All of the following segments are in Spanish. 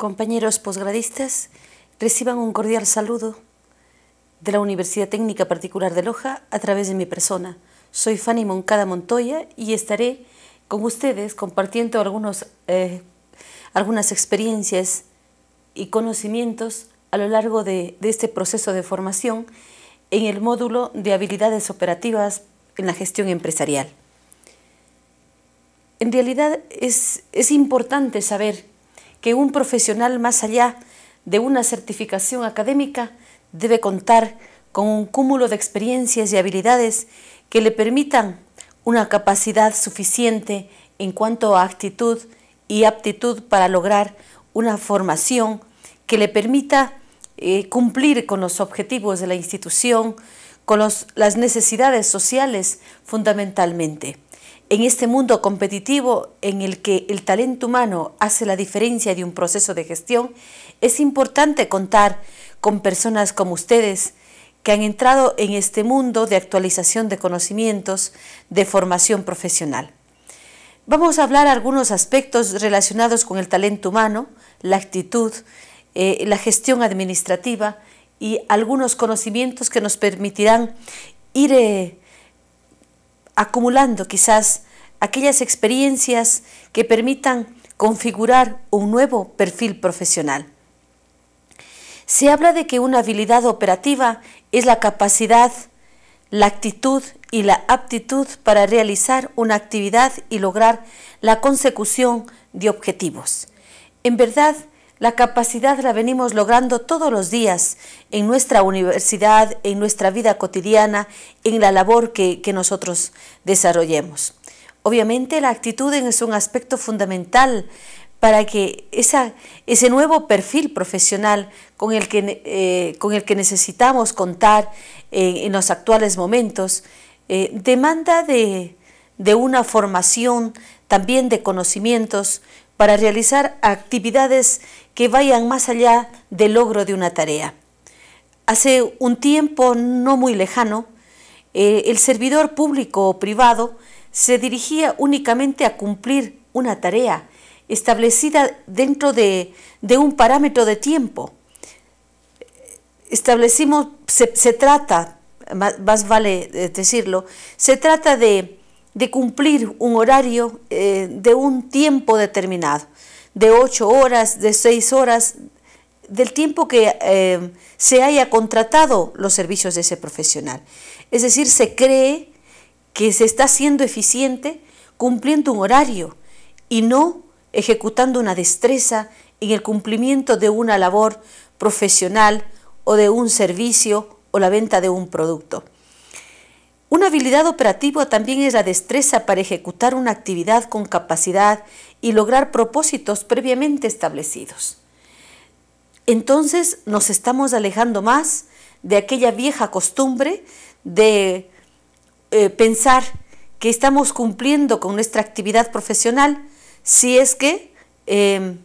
Compañeros posgradistas, reciban un cordial saludo de la Universidad Técnica Particular de Loja a través de mi persona. Soy Fanny Moncada Montoya y estaré con ustedes compartiendo algunos, eh, algunas experiencias y conocimientos a lo largo de, este proceso de formación en el módulo de habilidades operativas en la gestión empresarial. En realidad es, es importante saber que un profesional más allá de una certificación académica debe contar con un cúmulo de experiencias y habilidades que le permitan una capacidad suficiente en cuanto a actitud y aptitud para lograr una formación que le permita eh, cumplir con los objetivos de la institución, con las necesidades sociales fundamentalmente en este mundo competitivo en el que el talento humano hace la diferencia de un proceso de gestión, es importante contar con personas como ustedes que han entrado en este mundo de actualización de conocimientos, de formación profesional. Vamos a hablar algunos aspectos relacionados con el talento humano, la actitud, eh, la gestión administrativa y algunos conocimientos que nos permitirán ir eh, acumulando quizás aquellas experiencias que permitan configurar un nuevo perfil profesional. Se habla de que una habilidad operativa es la capacidad, la actitud y la aptitud para realizar una actividad y lograr la consecución de objetivos. En verdad, la capacidad la venimos logrando todos los días en nuestra universidad, en nuestra vida cotidiana, en la labor que, nosotros desarrollemos. Obviamente la actitud es un aspecto fundamental para que esa, ese nuevo perfil profesional con el que, eh, con el que necesitamos contar en los actuales momentos eh, demanda de, de una formación también de conocimientos para realizar actividades que vayan más allá del logro de una tarea. Hace un tiempo no muy lejano, eh, el servidor público o privado se dirigía únicamente a cumplir una tarea establecida dentro de, un parámetro de tiempo. Establecimos, se, trata, más, vale eh, decirlo, se trata de, cumplir un horario eh, de un tiempo determinado de ocho horas, de seis horas, del tiempo que eh, se haya contratado los servicios de ese profesional. Es decir, se cree que se está siendo eficiente cumpliendo un horario y no ejecutando una destreza en el cumplimiento de una labor profesional o de un servicio o la venta de un producto. Una habilidad operativa también es la destreza para ejecutar una actividad con capacidad y lograr propósitos previamente establecidos. Entonces nos estamos alejando más de aquella vieja costumbre de eh, pensar que estamos cumpliendo con nuestra actividad profesional si es que em,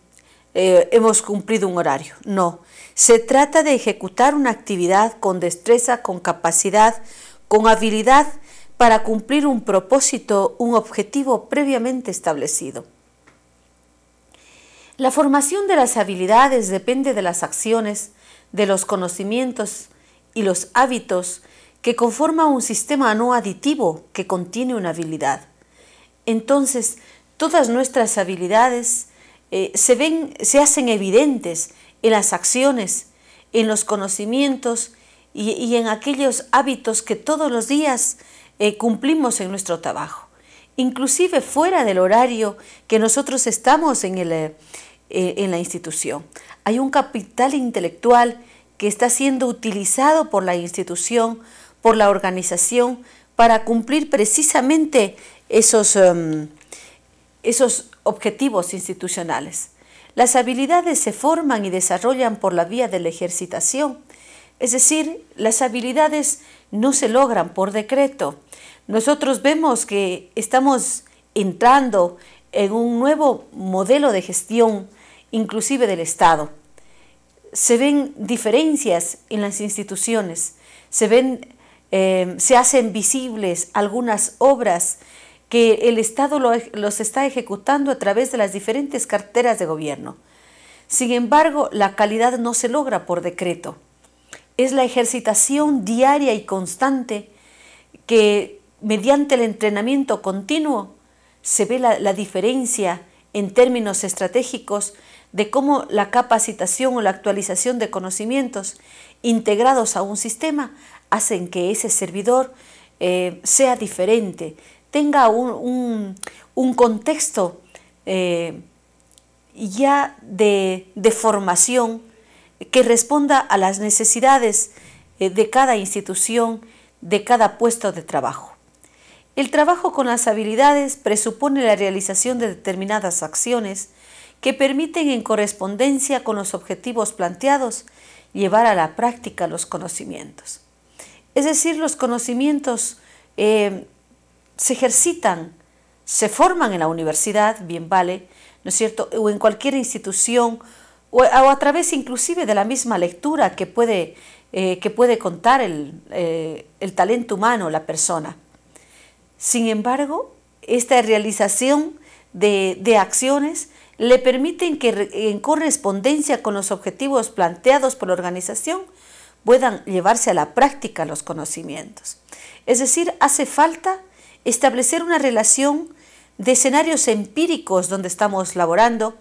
eh, hemos cumplido un horario. No, se trata de ejecutar una actividad con destreza, con capacidad, con habilidad para cumplir un propósito, un objetivo previamente establecido. La formación de las habilidades depende de las acciones, de los conocimientos y los hábitos que conforman un sistema no aditivo que contiene una habilidad. Entonces, todas nuestras habilidades eh, se, ven, se hacen evidentes en las acciones, en los conocimientos y, en aquellos hábitos que todos los días eh, cumplimos en nuestro trabajo, inclusive fuera del horario que nosotros estamos eh, eh, en, la institución. Hay un capital intelectual que está siendo utilizado por la institución, por la organización, para cumplir precisamente esos, em, esos objetivos institucionales. Las habilidades se forman y desarrollan por la vía de la ejercitación es decir, las habilidades no se logran por decreto. Nosotros vemos que estamos entrando en un nuevo modelo de gestión, inclusive del Estado. Se ven diferencias en las instituciones, se ven eh, se hacen visibles algunas obras que el Estado los está ejecutando a través de las diferentes carteras de gobierno. Sin embargo, la calidad no se logra por decreto es la ejercitación diaria y constante que mediante el entrenamiento continuo se ve la, diferencia en términos estratégicos de cómo la capacitación o la actualización de conocimientos integrados a un sistema hacen que ese servidor eh, sea diferente, tenga un, contexto eh, ya de, de formación que responda a las necesidades eh, de cada institución, de cada puesto de trabajo. El trabajo con las habilidades presupone la realización de determinadas acciones que permiten en correspondencia con los objetivos planteados llevar a la práctica los conocimientos. Es decir, los conocimientos eh, se ejercitan, se forman en la universidad, bien vale, ¿no es cierto?, o en cualquier institución o, a través inclusive de la misma lectura que puede, eh, contar eh, el, talento humano, la persona. Sin embargo, esta realización de, de, acciones le permiten que en correspondencia con los objetivos planteados por la organización puedan llevarse a la práctica los conocimientos. Es decir, hace falta establecer una relación de escenarios empíricos donde estamos laborando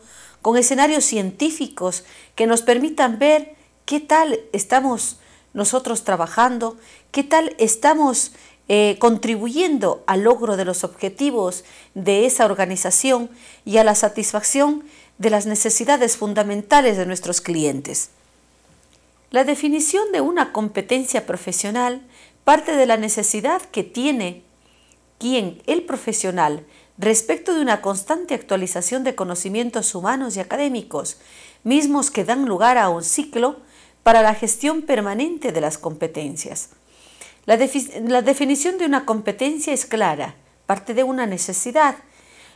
con escenarios científicos que nos permitan ver qué tal estamos nosotros trabajando, qué tal estamos eh, contribuyendo al logro de los objetivos de esa organización y a la satisfacción de las necesidades fundamentales de nuestros clientes. La definición de una competencia profesional parte de la necesidad que tiene quien el profesional respecto de una constante actualización de conocimientos humanos y académicos, mismos que dan lugar a un ciclo para la gestión permanente de las competencias. La, definición de una competencia es clara, parte de una necesidad.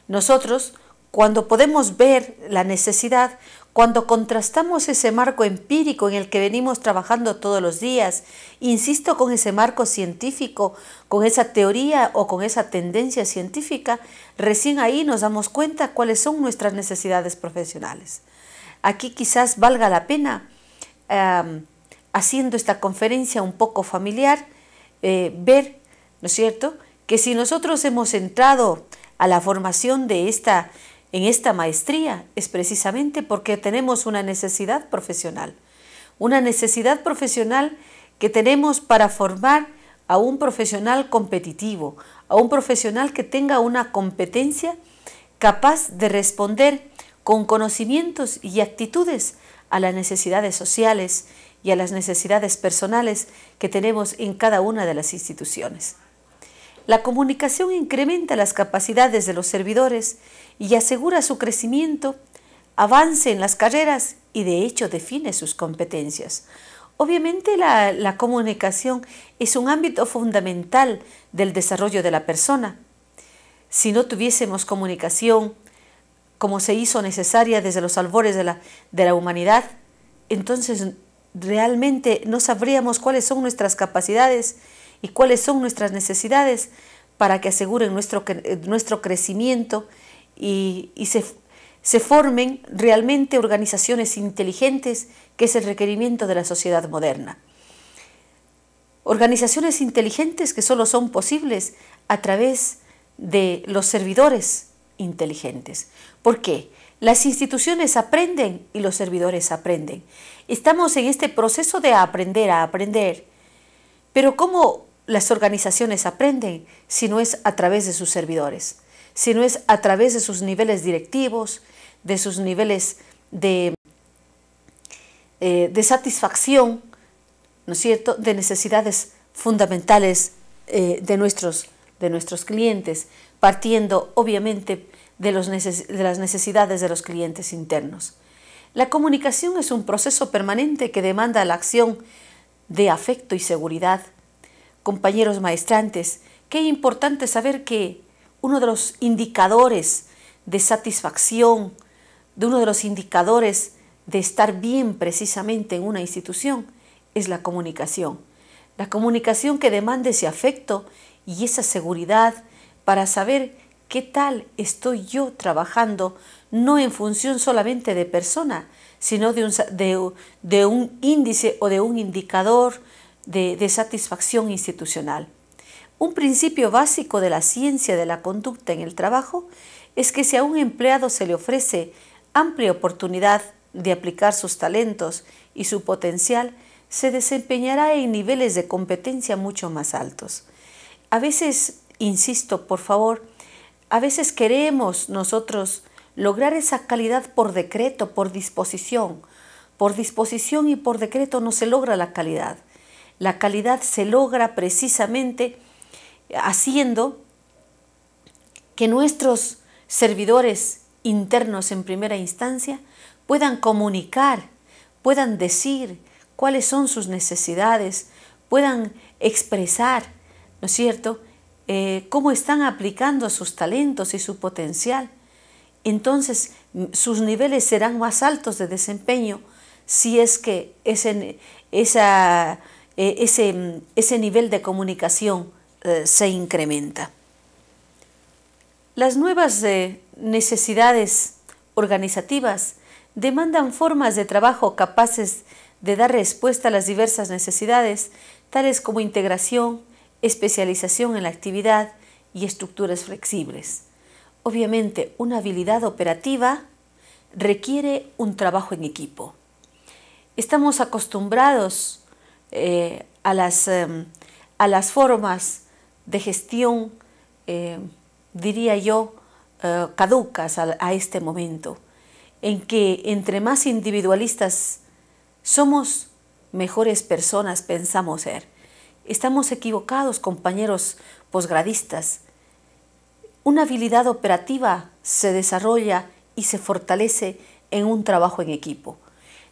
Nosotros, cuando podemos ver la necesidad, cuando contrastamos ese marco empírico en el que venimos trabajando todos los días, insisto, con ese marco científico, con esa teoría o con esa tendencia científica, recién ahí nos damos cuenta cuáles son nuestras necesidades profesionales. Aquí quizás valga la pena, haciendo esta conferencia un poco familiar, eh, ver, ¿no es cierto?, que si nosotros hemos entrado a la formación de esta en esta maestría es precisamente porque tenemos una necesidad profesional, una necesidad profesional que tenemos para formar a un profesional competitivo, a un profesional que tenga una competencia capaz de responder con conocimientos y actitudes a las necesidades sociales y a las necesidades personales que tenemos en cada una de las instituciones. La comunicación incrementa las capacidades de los servidores y asegura su crecimiento, avance en las carreras y de hecho define sus competencias. Obviamente la, comunicación es un ámbito fundamental del desarrollo de la persona. Si no tuviésemos comunicación como se hizo necesaria desde los albores de la, de la humanidad, entonces realmente no sabríamos cuáles son nuestras capacidades y cuáles son nuestras necesidades para que aseguren nuestro, nuestro crecimiento y, se, se formen realmente organizaciones inteligentes, que es el requerimiento de la sociedad moderna. Organizaciones inteligentes que solo son posibles a través de los servidores inteligentes. ¿Por qué? Las instituciones aprenden y los servidores aprenden. Estamos en este proceso de aprender a aprender. Pero ¿cómo las organizaciones aprenden si no es a través de sus servidores? sino es a través de sus niveles directivos, de sus niveles de, eh, de satisfacción, ¿no es cierto?, de necesidades fundamentales eh, de, nuestros, de nuestros clientes, partiendo obviamente de, los de las necesidades de los clientes internos. La comunicación es un proceso permanente que demanda la acción de afecto y seguridad. Compañeros maestrantes, qué importante saber que uno de los indicadores de satisfacción, de uno de los indicadores de estar bien precisamente en una institución, es la comunicación. La comunicación que demanda ese afecto y esa seguridad para saber qué tal estoy yo trabajando, no en función solamente de persona, sino de un, índice o de un indicador de satisfacción institucional. Un principio básico de la ciencia de la conducta en el trabajo es que si a un empleado se le ofrece amplia oportunidad de aplicar sus talentos y su potencial, se desempeñará en niveles de competencia mucho más altos. A veces, insisto, por favor, a veces queremos nosotros lograr esa calidad por decreto, por disposición. Por disposición y por decreto no se logra la calidad. La calidad se logra precisamente haciendo que nuestros servidores internos en primera instancia puedan comunicar, puedan decir cuáles son sus necesidades, puedan expresar, ¿no es cierto?, eh, cómo están aplicando sus talentos y su potencial. Entonces, sus niveles serán más altos de desempeño si es que ese eh, mm, nivel de comunicación eh, se incrementa. Las nuevas eh, necesidades organizativas demandan formas de trabajo capaces de dar respuesta a las diversas necesidades, tales como integración, especialización en la actividad y estructuras flexibles. Obviamente, una habilidad operativa requiere un trabajo en equipo. Estamos acostumbrados eh, a, las, em, a las formas de gestión, eh, diría yo, eh, caducas a, a este momento, en que entre más individualistas somos, mejores personas pensamos ser. Estamos equivocados, compañeros posgradistas. Una habilidad operativa se desarrolla y se fortalece en un trabajo en equipo.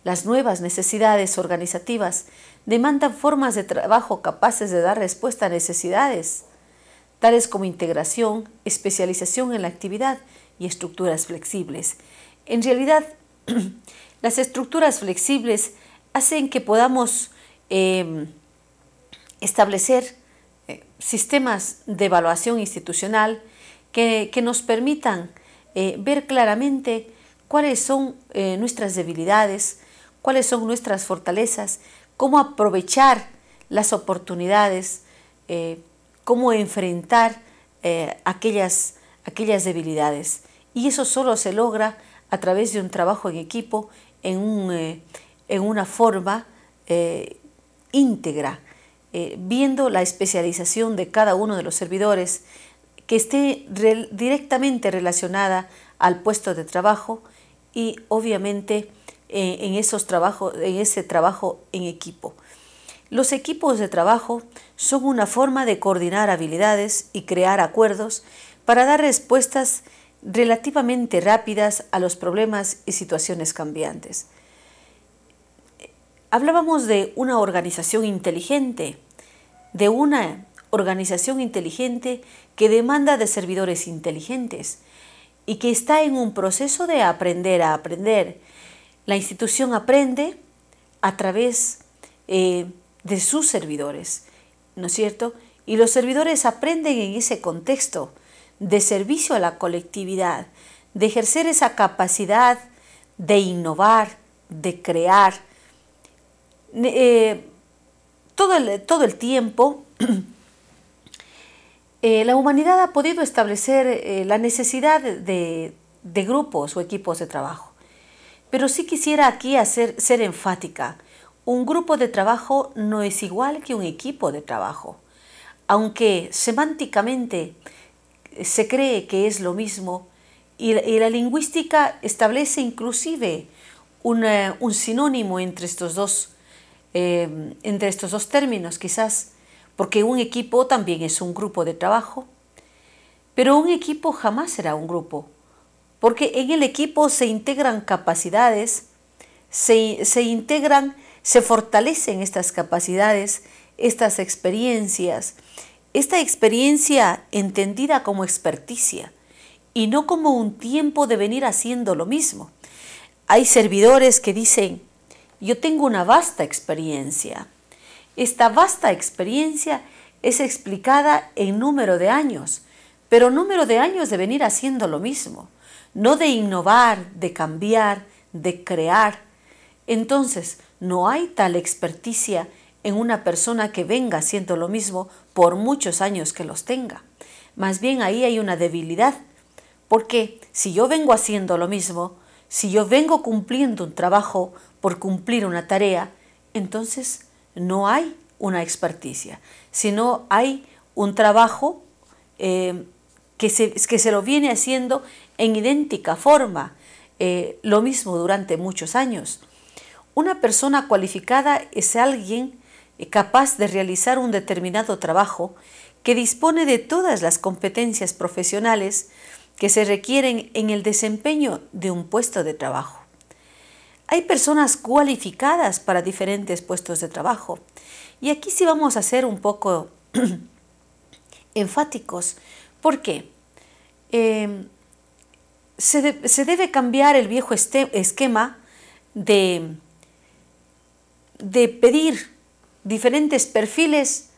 Las nuevas necesidades organizativas demandan formas de trabajo capaces de dar respuesta a necesidades como integración, especialización en la actividad y estructuras flexibles. En realidad, las estructuras flexibles hacen que podamos em, establecer eh, sistemas de evaluación institucional que, nos permitan eh, ver claramente cuáles son eh, nuestras debilidades, cuáles son nuestras fortalezas, cómo aprovechar las oportunidades cómo enfrentar eh, aquellas, aquellas debilidades. Y eso solo se logra a través de un trabajo en equipo, en, eh, una forma eh, íntegra, viendo la especialización de cada uno de los servidores, que esté directamente relacionada al puesto de trabajo y obviamente en, esos trabajos, en ese trabajo en equipo. Los equipos de trabajo son una forma de coordinar habilidades y crear acuerdos para dar respuestas relativamente rápidas a los problemas y situaciones cambiantes. Hablábamos de una organización inteligente, de una organización inteligente que demanda de servidores inteligentes y que está en un proceso de aprender a aprender. La institución aprende a través eh, de sus servidores, ¿no es cierto? Y los servidores aprenden en ese contexto de servicio a la colectividad, de ejercer esa capacidad de innovar, de crear. Eh, todo, el, tiempo eh, la humanidad ha podido establecer eh, la necesidad de, de, grupos o equipos de trabajo. Pero sí quisiera aquí hacer, ser enfática un grupo de trabajo no es igual que un equipo de trabajo. Aunque semánticamente eh, se cree que es lo mismo, y, la lingüística establece inclusive un sinónimo entre estos, dos, em, entre estos dos términos, quizás, porque un equipo también es un grupo de trabajo, pero un equipo jamás será un grupo, porque en el equipo se integran capacidades, se, se integran se fortalecen estas capacidades, estas experiencias, esta experiencia entendida como experticia y no como un tiempo de venir haciendo lo mismo. Hay servidores que dicen, yo tengo una vasta experiencia. Esta vasta experiencia es explicada en número de años, pero número de años de venir haciendo lo mismo, no de innovar, de cambiar, de crear, entonces, no hay tal experticia en una persona que venga haciendo lo mismo por muchos años que los tenga. Más bien ahí hay una debilidad, porque si yo vengo haciendo lo mismo, si yo vengo cumpliendo un trabajo por cumplir una tarea, entonces no hay una experticia, sino hay un trabajo eh, que, se, lo viene haciendo en idéntica forma, eh, lo mismo durante muchos años. Una persona cualificada es alguien eh, capaz de realizar un determinado trabajo que dispone de todas las competencias profesionales que se requieren en el desempeño de un puesto de trabajo. Hay personas cualificadas para diferentes puestos de trabajo y aquí sí vamos a ser un poco enfáticos. ¿Por qué? Em, se, se, debe cambiar el viejo este, esquema de de pedir diferentes perfiles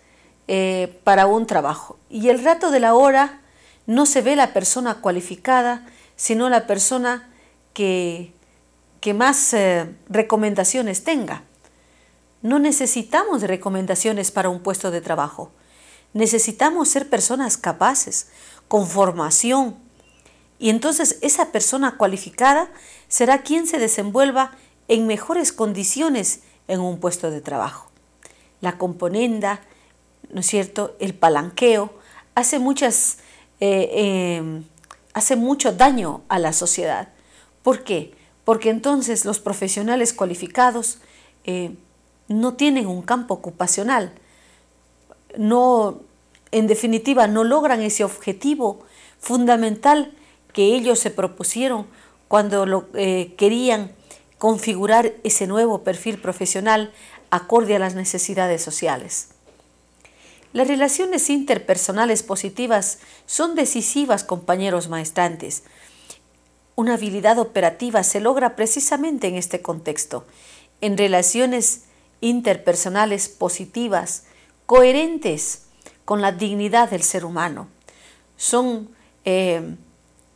eh, para un trabajo. Y el rato de la hora no se ve la persona cualificada, sino la persona que, más eh, recomendaciones tenga. No necesitamos recomendaciones para un puesto de trabajo. Necesitamos ser personas capaces, con formación. Y entonces esa persona cualificada será quien se desenvuelva en mejores condiciones en un puesto de trabajo. La componenda, ¿no es cierto? El palanqueo hace, muchas, eh, em, hace mucho daño a la sociedad. ¿Por qué? Porque entonces los profesionales cualificados eh, no tienen un campo ocupacional, no, en definitiva, no logran ese objetivo fundamental que ellos se propusieron cuando lo, eh, querían configurar ese nuevo perfil profesional acorde a las necesidades sociales. Las relaciones interpersonales positivas son decisivas, compañeros maestrantes. Una habilidad operativa se logra precisamente en este contexto, en relaciones interpersonales positivas, coherentes con la dignidad del ser humano. Son eh,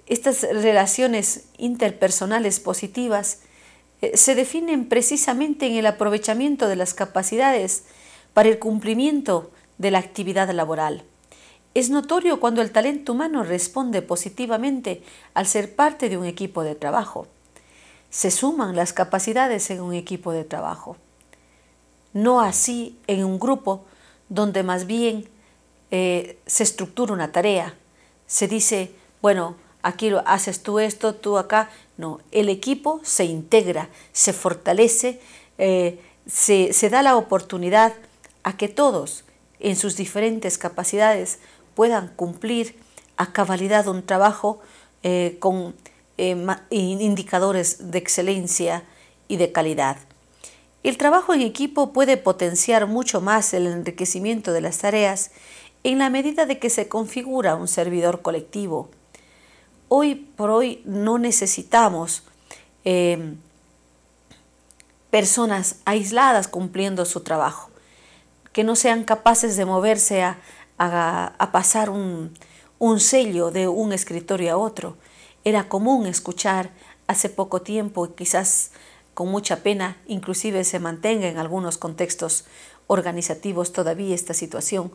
estas relaciones interpersonales positivas eh, se definen precisamente en el aprovechamiento de las capacidades para el cumplimiento de la actividad laboral. Es notorio cuando el talento humano responde positivamente al ser parte de un equipo de trabajo. Se suman las capacidades en un equipo de trabajo. No así en un grupo donde más bien eh, se estructura una tarea. Se dice, bueno, aquí lo haces tú esto, tú acá, el equipo se integra, se fortalece, eh, se, da la oportunidad a que todos, en sus diferentes capacidades, puedan cumplir a cabalidad un trabajo eh, con eh, indicadores de excelencia y de calidad. El trabajo en equipo puede potenciar mucho más el enriquecimiento de las tareas en la medida de que se configura un servidor colectivo hoy por hoy no necesitamos eh, personas aisladas cumpliendo su trabajo, que no sean capaces de moverse a, pasar un, sello de un escritorio a otro. Era común escuchar hace poco tiempo quizás con mucha pena, inclusive se mantenga en algunos contextos organizativos todavía esta situación,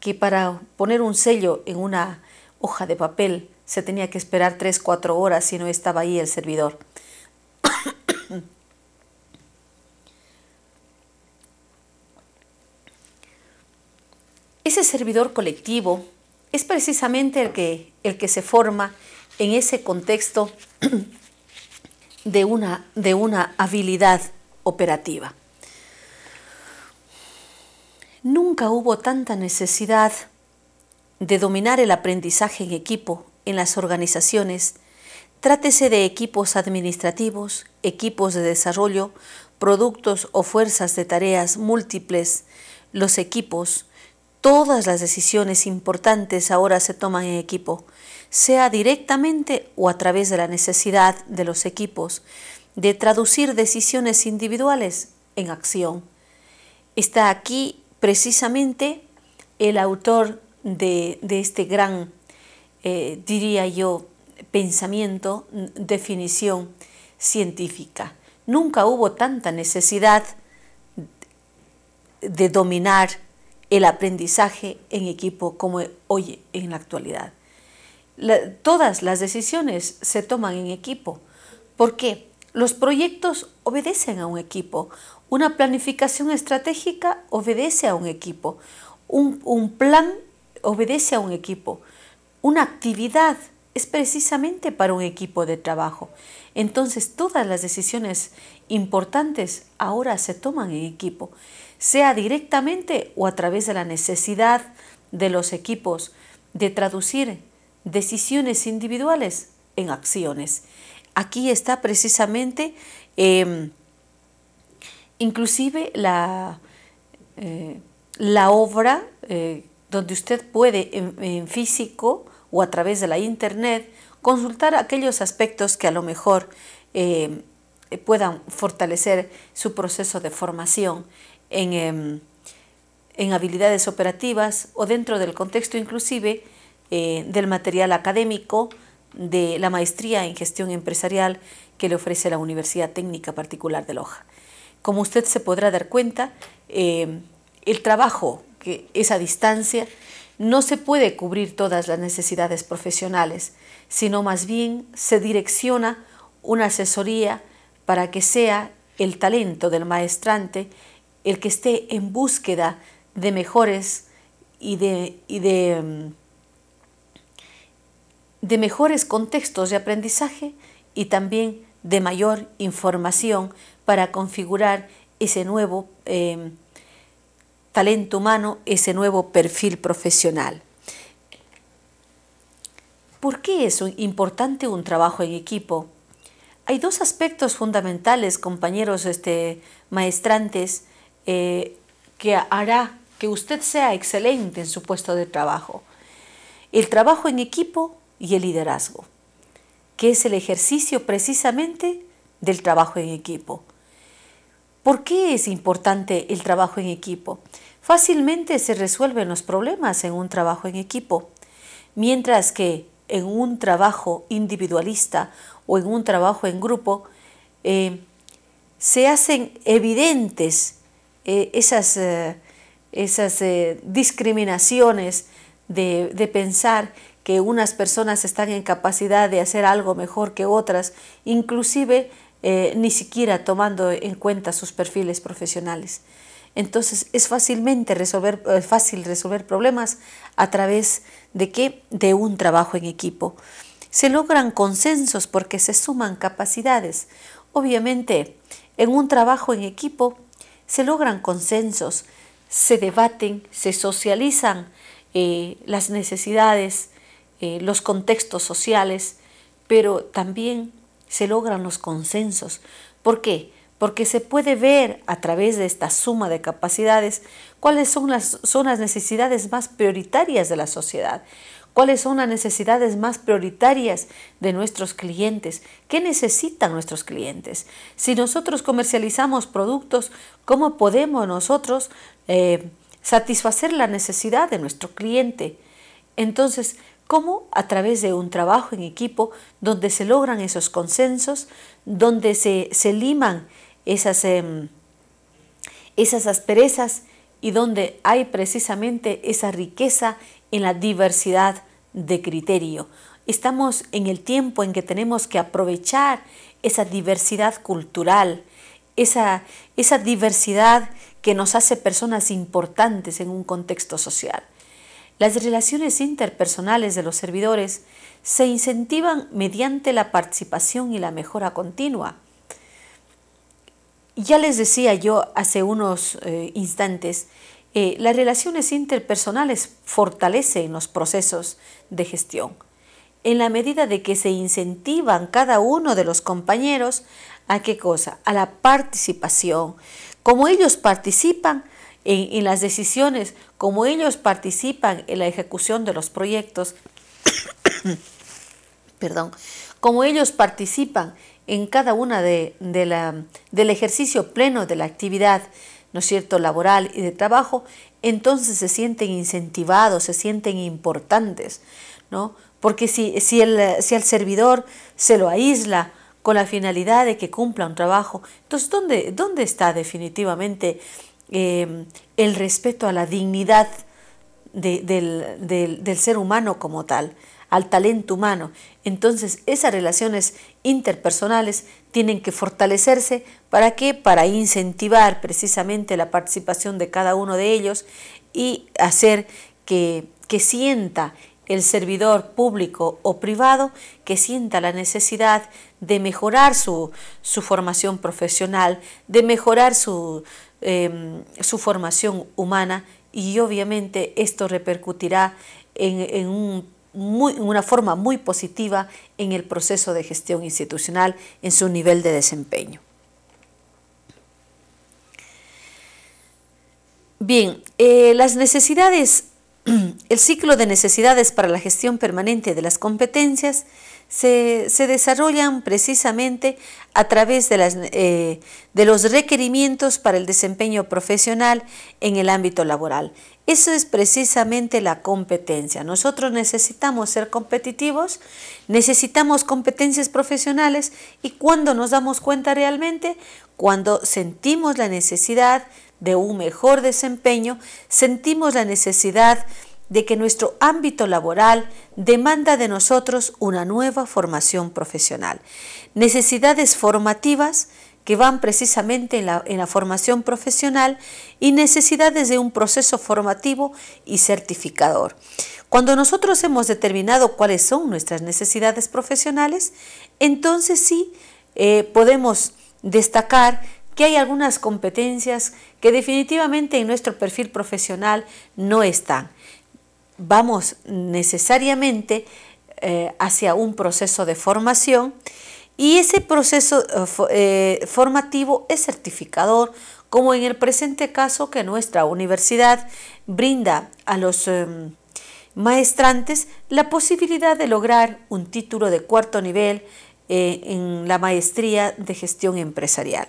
que para poner un sello en una hoja de papel se tenía que esperar tres, cuatro horas si no estaba ahí el servidor. Ese servidor colectivo es precisamente el que, el que se forma en ese contexto de una, de una habilidad operativa. Nunca hubo tanta necesidad de dominar el aprendizaje en equipo en las organizaciones, trátese de equipos administrativos, equipos de desarrollo, productos o fuerzas de tareas múltiples, los equipos, todas las decisiones importantes ahora se toman en equipo, sea directamente o a través de la necesidad de los equipos de traducir decisiones individuales en acción. Está aquí precisamente el autor de, este gran eh, diría yo, pensamiento, definición científica. Nunca hubo tanta necesidad de dominar el aprendizaje en equipo como e, hoy en la actualidad. todas las decisiones se toman en equipo. ¿Por qué? Los proyectos obedecen a un equipo. Una planificación estratégica obedece a un equipo. un plan obedece a un equipo una actividad es precisamente para un equipo de trabajo. Entonces todas las decisiones importantes ahora se toman en equipo, sea directamente o a través de la necesidad de los equipos de traducir decisiones individuales en acciones. Aquí está precisamente em, inclusive la, eh, la obra eh, donde usted puede en físico o a través de la internet, consultar aquellos aspectos que a lo mejor eh, puedan fortalecer su proceso de formación em, en, habilidades operativas o dentro del contexto inclusive eh, del material académico de la maestría en gestión empresarial que le ofrece la Universidad Técnica Particular de Loja. Como usted se podrá dar cuenta, eh, el trabajo que es a distancia no se puede cubrir todas las necesidades profesionales, sino más bien se direcciona una asesoría para que sea el talento del maestrante el que esté en búsqueda de mejores y de, de, mm, de mejores contextos de aprendizaje y también de mayor información para configurar ese nuevo em, talento humano, ese nuevo perfil profesional. ¿Por qué es importante un trabajo en equipo? Hay dos aspectos fundamentales, compañeros este, maestrantes, eh, que hará que usted sea excelente en su puesto de trabajo. El trabajo en equipo y el liderazgo, que es el ejercicio precisamente del trabajo en equipo. ¿Por qué es importante el trabajo en equipo? Fácilmente se resuelven los problemas en un trabajo en equipo, mientras que en un trabajo individualista o en un trabajo en grupo eh, se hacen evidentes eh, esas, eh, discriminaciones de, pensar que unas personas están en capacidad de hacer algo mejor que otras, inclusive ni siquiera tomando en cuenta sus perfiles profesionales. Entonces es fácilmente resolver, eh, fácil resolver problemas a través de qué? De un trabajo en equipo. Se logran consensos porque se suman capacidades. Obviamente, en un trabajo en equipo se logran consensos, se debaten, se socializan eh, las necesidades, eh, los contextos sociales, pero también se logran los consensos. ¿Por qué? porque se puede ver a través de esta suma de capacidades cuáles son las, necesidades más prioritarias de la sociedad, cuáles son las necesidades más prioritarias de nuestros clientes, qué necesitan nuestros clientes. Si nosotros comercializamos productos, ¿cómo podemos nosotros eh, satisfacer la necesidad de nuestro cliente? Entonces, ¿Cómo? A través de un trabajo en equipo donde se logran esos consensos, donde se liman Em, esas, asperezas y donde hay precisamente esa riqueza en la diversidad de criterio. Estamos en el tiempo en que tenemos que aprovechar esa diversidad cultural, esa diversidad que nos hace personas importantes en un contexto social. Las relaciones interpersonales de los servidores se incentivan mediante la participación y la mejora continua. Ya les decía yo hace unos eh, instantes, eh, las relaciones interpersonales fortalecen los procesos de gestión, en la medida de que se incentivan cada uno de los compañeros a qué cosa, a la participación. Como ellos participan en, en las decisiones, como ellos participan en la ejecución de los proyectos, perdón, como ellos participan en cada una de, la, del ejercicio pleno de la actividad, ¿no es cierto?, laboral y de trabajo, entonces se sienten incentivados, se sienten importantes, ¿no? Porque si, si, el, si servidor se lo aísla con la finalidad de que cumpla un trabajo, entonces ¿dónde, dónde está definitivamente eh, el respeto a la dignidad del ser humano como tal? al talento humano. Entonces esas relaciones interpersonales tienen que fortalecerse para qué? para incentivar precisamente la participación de cada uno de ellos y hacer que, sienta el servidor público o privado que sienta la necesidad de mejorar su, su formación profesional, de mejorar su, em, su formación humana y obviamente esto repercutirá en, en, un una forma muy positiva en el proceso de gestión institucional, en su nivel de desempeño. Bien, eh, las necesidades, el ciclo de necesidades para la gestión permanente de las competencias se, desarrollan precisamente a través de, las, eh, de los requerimientos para el desempeño profesional en el ámbito laboral. Eso es precisamente la competencia. Nosotros necesitamos ser competitivos, necesitamos competencias profesionales y cuando nos damos cuenta realmente, cuando sentimos la necesidad de un mejor desempeño, sentimos la necesidad de que nuestro ámbito laboral demanda de nosotros una nueva formación profesional. Necesidades formativas que van precisamente en la, formación profesional y necesidades de un proceso formativo y certificador. Cuando nosotros hemos determinado cuáles son nuestras necesidades profesionales, entonces sí eh, podemos destacar que hay algunas competencias que definitivamente en nuestro perfil profesional no están vamos necesariamente eh, hacia un proceso de formación y ese proceso eh, eh, formativo es certificador, como en el presente caso que nuestra universidad brinda a los maestrantes la posibilidad de lograr un título de cuarto nivel en la maestría de gestión empresarial.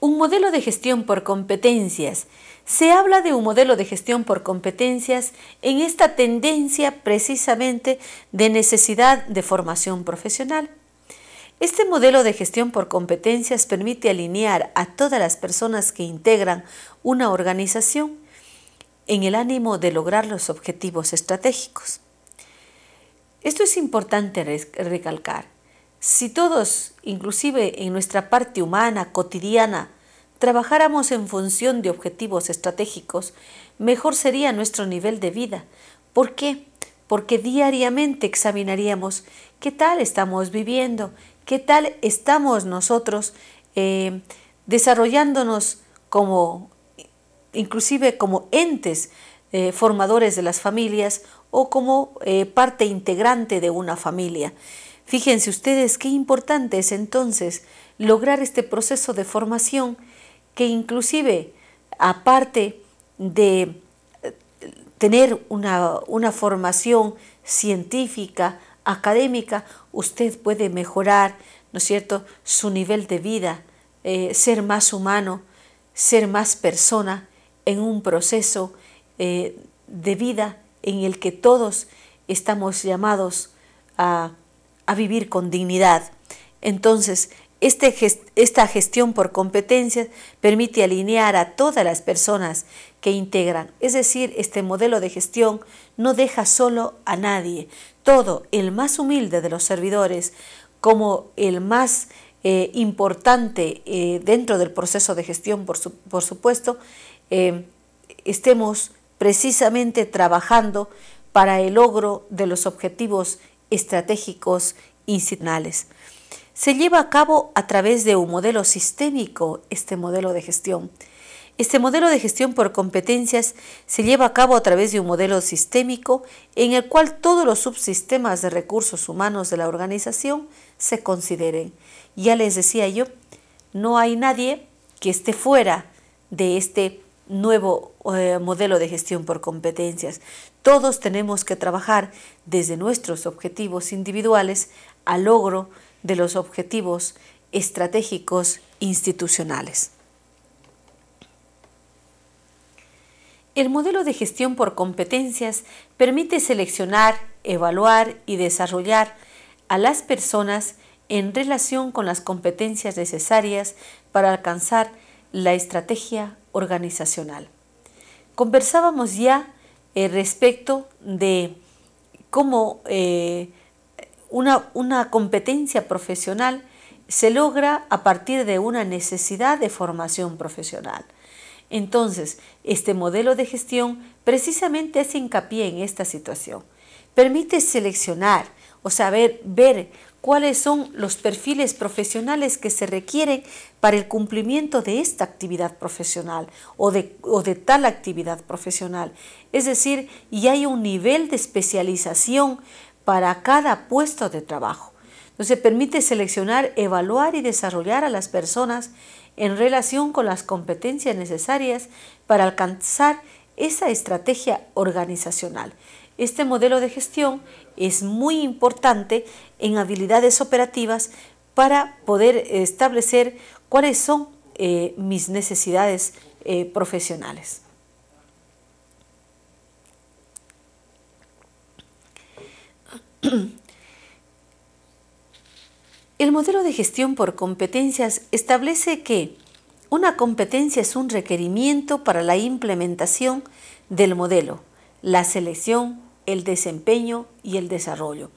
Un modelo de gestión por competencias se habla de un modelo de gestión por competencias en esta tendencia precisamente de necesidad de formación profesional. Este modelo de gestión por competencias permite alinear a todas las personas que integran una organización en el ánimo de lograr los objetivos estratégicos. Esto es importante recalcar. Si todos, inclusive en nuestra parte humana, cotidiana, trabajáramos en función de objetivos estratégicos, mejor sería nuestro nivel de vida. ¿Por qué? Porque diariamente examinaríamos qué tal estamos viviendo, qué tal estamos nosotros eh, desarrollándonos como inclusive como entes eh, formadores de las familias o como eh, parte integrante de una familia. Fíjense ustedes qué importante es entonces lograr este proceso de formación que inclusive, aparte de eh, tener una, formación científica, académica, usted puede mejorar, ¿no es cierto?, su nivel de vida, eh, ser más humano, ser más persona en un proceso eh, de vida en el que todos estamos llamados a, a vivir con dignidad. Entonces, este esta gestión por competencias permite alinear a todas las personas que integran, es decir, este modelo de gestión no deja solo a nadie. Todo, el más humilde de los servidores, como el más eh, importante eh, dentro del proceso de gestión, por, supuesto, eh, estemos precisamente trabajando para el logro de los objetivos estratégicos insignales se lleva a cabo a través de un modelo sistémico, este modelo de gestión. Este modelo de gestión por competencias se lleva a cabo a través de un modelo sistémico en el cual todos los subsistemas de recursos humanos de la organización se consideren. Ya les decía yo, no hay nadie que esté fuera de este nuevo eh, modelo de gestión por competencias. Todos tenemos que trabajar desde nuestros objetivos individuales al logro de los objetivos estratégicos institucionales. El modelo de gestión por competencias permite seleccionar, evaluar y desarrollar a las personas en relación con las competencias necesarias para alcanzar la estrategia organizacional. Conversábamos ya eh, respecto de cómo eh, una, competencia profesional se logra a partir de una necesidad de formación profesional. Entonces, este modelo de gestión precisamente hace hincapié en esta situación. Permite seleccionar o saber ver cuáles son los perfiles profesionales que se requieren para el cumplimiento de esta actividad profesional o de, o de tal actividad profesional. Es decir, y hay un nivel de especialización para cada puesto de trabajo. Entonces permite seleccionar, evaluar y desarrollar a las personas en relación con las competencias necesarias para alcanzar esa estrategia organizacional. Este modelo de gestión es muy importante en habilidades operativas para poder establecer cuáles son eh, mis necesidades eh, profesionales. El modelo de gestión por competencias establece que una competencia es un requerimiento para la implementación del modelo, la selección, el desempeño y el desarrollo.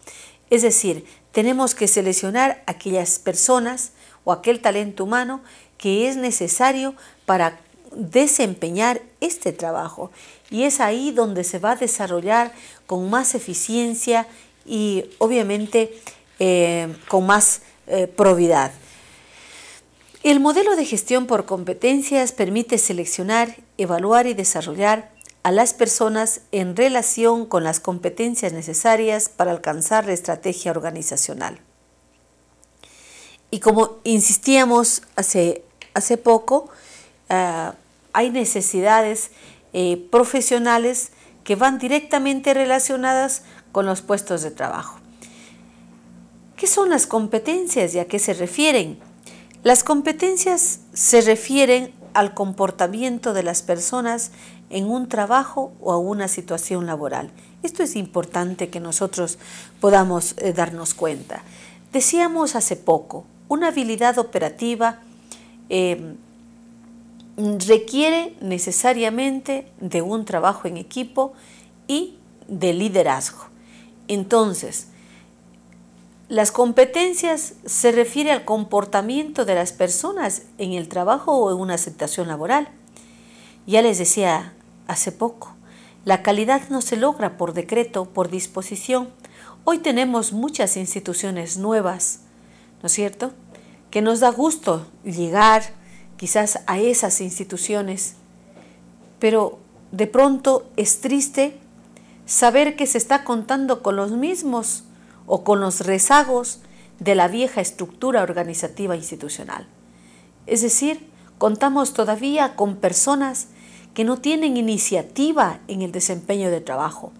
Es decir, tenemos que seleccionar aquellas personas o aquel talento humano que es necesario para desempeñar este trabajo. Y es ahí donde se va a desarrollar con más eficiencia y obviamente eh, con más eh, probidad. El modelo de gestión por competencias permite seleccionar, evaluar y desarrollar a las personas en relación con las competencias necesarias para alcanzar la estrategia organizacional. Y como insistíamos hace, poco, eh, hay necesidades profesionales que van directamente relacionadas con los puestos de trabajo. ¿Qué son las competencias y a qué se refieren? Las competencias se refieren al comportamiento de las personas en un trabajo o a una situación laboral. Esto es importante que nosotros podamos eh, darnos cuenta. Decíamos hace poco, una habilidad operativa em, requiere necesariamente de un trabajo en equipo y de liderazgo. Entonces, las competencias se refiere al comportamiento de las personas en el trabajo o en una aceptación laboral. Ya les decía hace poco, la calidad no se logra por decreto, por disposición. Hoy tenemos muchas instituciones nuevas, ¿no es cierto? Que nos da gusto llegar quizás a esas instituciones, pero de pronto es triste saber que se está contando con los mismos o con los rezagos de la vieja estructura organizativa institucional. Es decir, contamos todavía con personas que no tienen iniciativa en el desempeño de trabajo,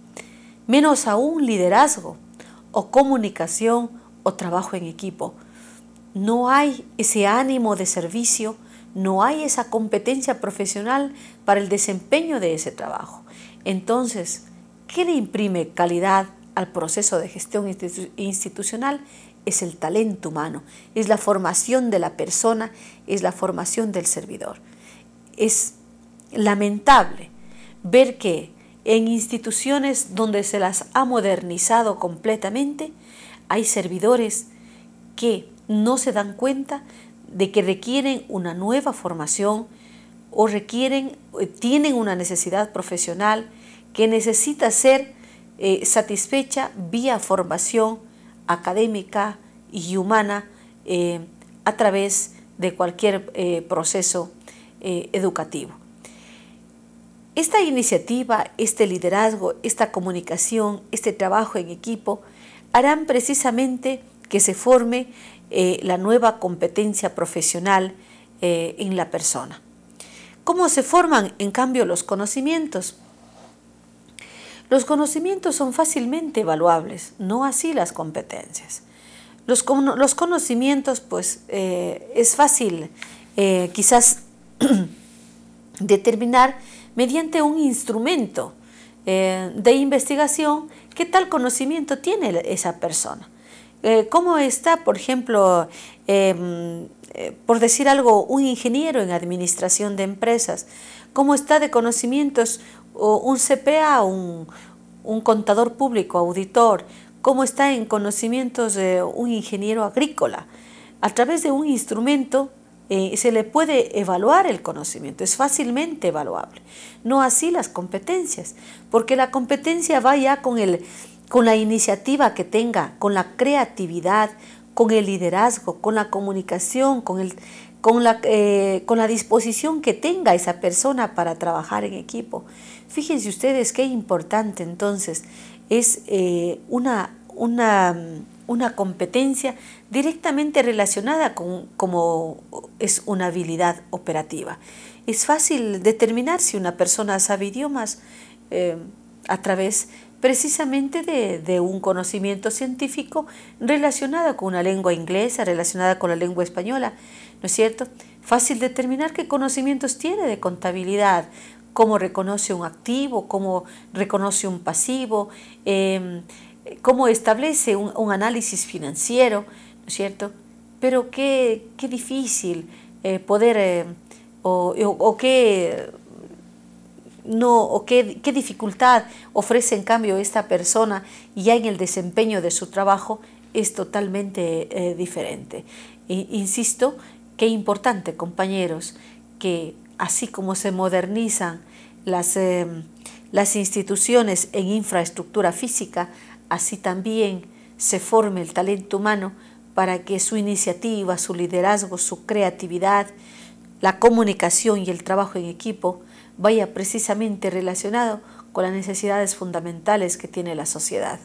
menos aún liderazgo o comunicación o trabajo en equipo. No hay ese ánimo de servicio, no hay esa competencia profesional para el desempeño de ese trabajo. Entonces, ¿Qué le imprime calidad al proceso de gestión institucional? Es el talento humano, es la formación de la persona, es la formación del servidor. Es lamentable ver que en instituciones donde se las ha modernizado completamente, hay servidores que no se dan cuenta de que requieren una nueva formación o requieren, tienen una necesidad profesional que necesita ser eh, satisfecha vía formación académica y humana eh, a través de cualquier eh, proceso educativo. Esta iniciativa, este liderazgo, esta comunicación, este trabajo en equipo harán precisamente que se forme la nueva competencia profesional en la persona. ¿Cómo se forman, en cambio, los conocimientos? Los conocimientos son fácilmente evaluables, no así las competencias. Los, conocimientos, pues, eh, es fácil eh, quizás determinar mediante un instrumento eh, de investigación qué tal conocimiento tiene esa persona. ¿Cómo está, por ejemplo, em, por decir algo, un ingeniero en administración de empresas? ¿Cómo está de conocimientos un CPA, un, un contador público, auditor, cómo está en conocimientos un ingeniero agrícola. A través de un instrumento eh, se le puede evaluar el conocimiento, es fácilmente evaluable. No así las competencias, porque la competencia va ya con, la iniciativa que tenga, con la creatividad, con el liderazgo, con la comunicación, con eh, la disposición que tenga esa persona para trabajar en equipo. Fíjense ustedes qué importante entonces es eh, una, competencia directamente relacionada con como es una habilidad operativa. Es fácil determinar si una persona sabe idiomas eh, a través precisamente de, de, un conocimiento científico relacionado con una lengua inglesa, relacionada con la lengua española, ¿no es cierto? Fácil determinar qué conocimientos tiene de contabilidad, cómo reconoce un activo, cómo reconoce un pasivo, em, cómo establece un, análisis financiero, ¿no es cierto? Pero qué, difícil eh, poder, eh, o, qué, no, qué, dificultad ofrece en cambio esta persona ya en el desempeño de su trabajo es totalmente eh, diferente. insisto, qué importante, compañeros, que así como se modernizan eh, las, instituciones en infraestructura física, así también se forme el talento humano para que su iniciativa, su liderazgo, su creatividad, la comunicación y el trabajo en equipo vaya precisamente relacionado con las necesidades fundamentales que tiene la sociedad.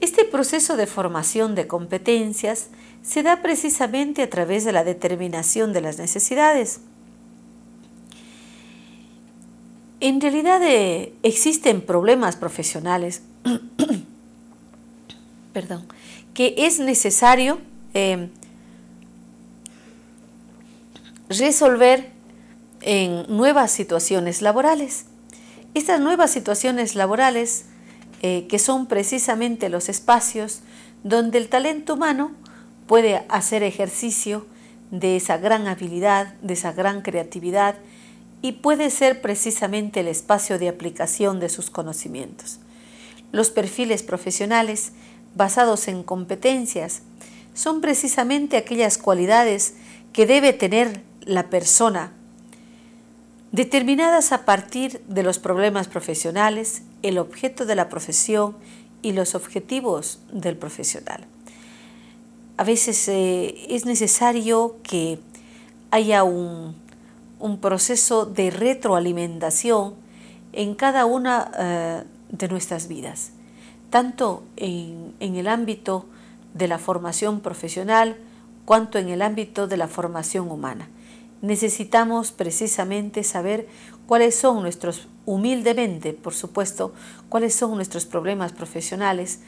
Este proceso de formación de competencias se da precisamente a través de la determinación de las necesidades. En realidad eh, existen problemas profesionales perdón, que es necesario eh, resolver en nuevas situaciones laborales. Estas nuevas situaciones laborales, eh, que son precisamente los espacios donde el talento humano puede hacer ejercicio de esa gran habilidad, de esa gran creatividad y puede ser precisamente el espacio de aplicación de sus conocimientos. Los perfiles profesionales basados en competencias son precisamente aquellas cualidades que debe tener la persona, determinadas a partir de los problemas profesionales, el objeto de la profesión y los objetivos del profesional a veces eh, es necesario que haya un, proceso de retroalimentación en cada una eh, de nuestras vidas, tanto en, en el ámbito de la formación profesional cuanto en el ámbito de la formación humana. Necesitamos precisamente saber cuáles son nuestros, humildemente, por supuesto, cuáles son nuestros problemas profesionales,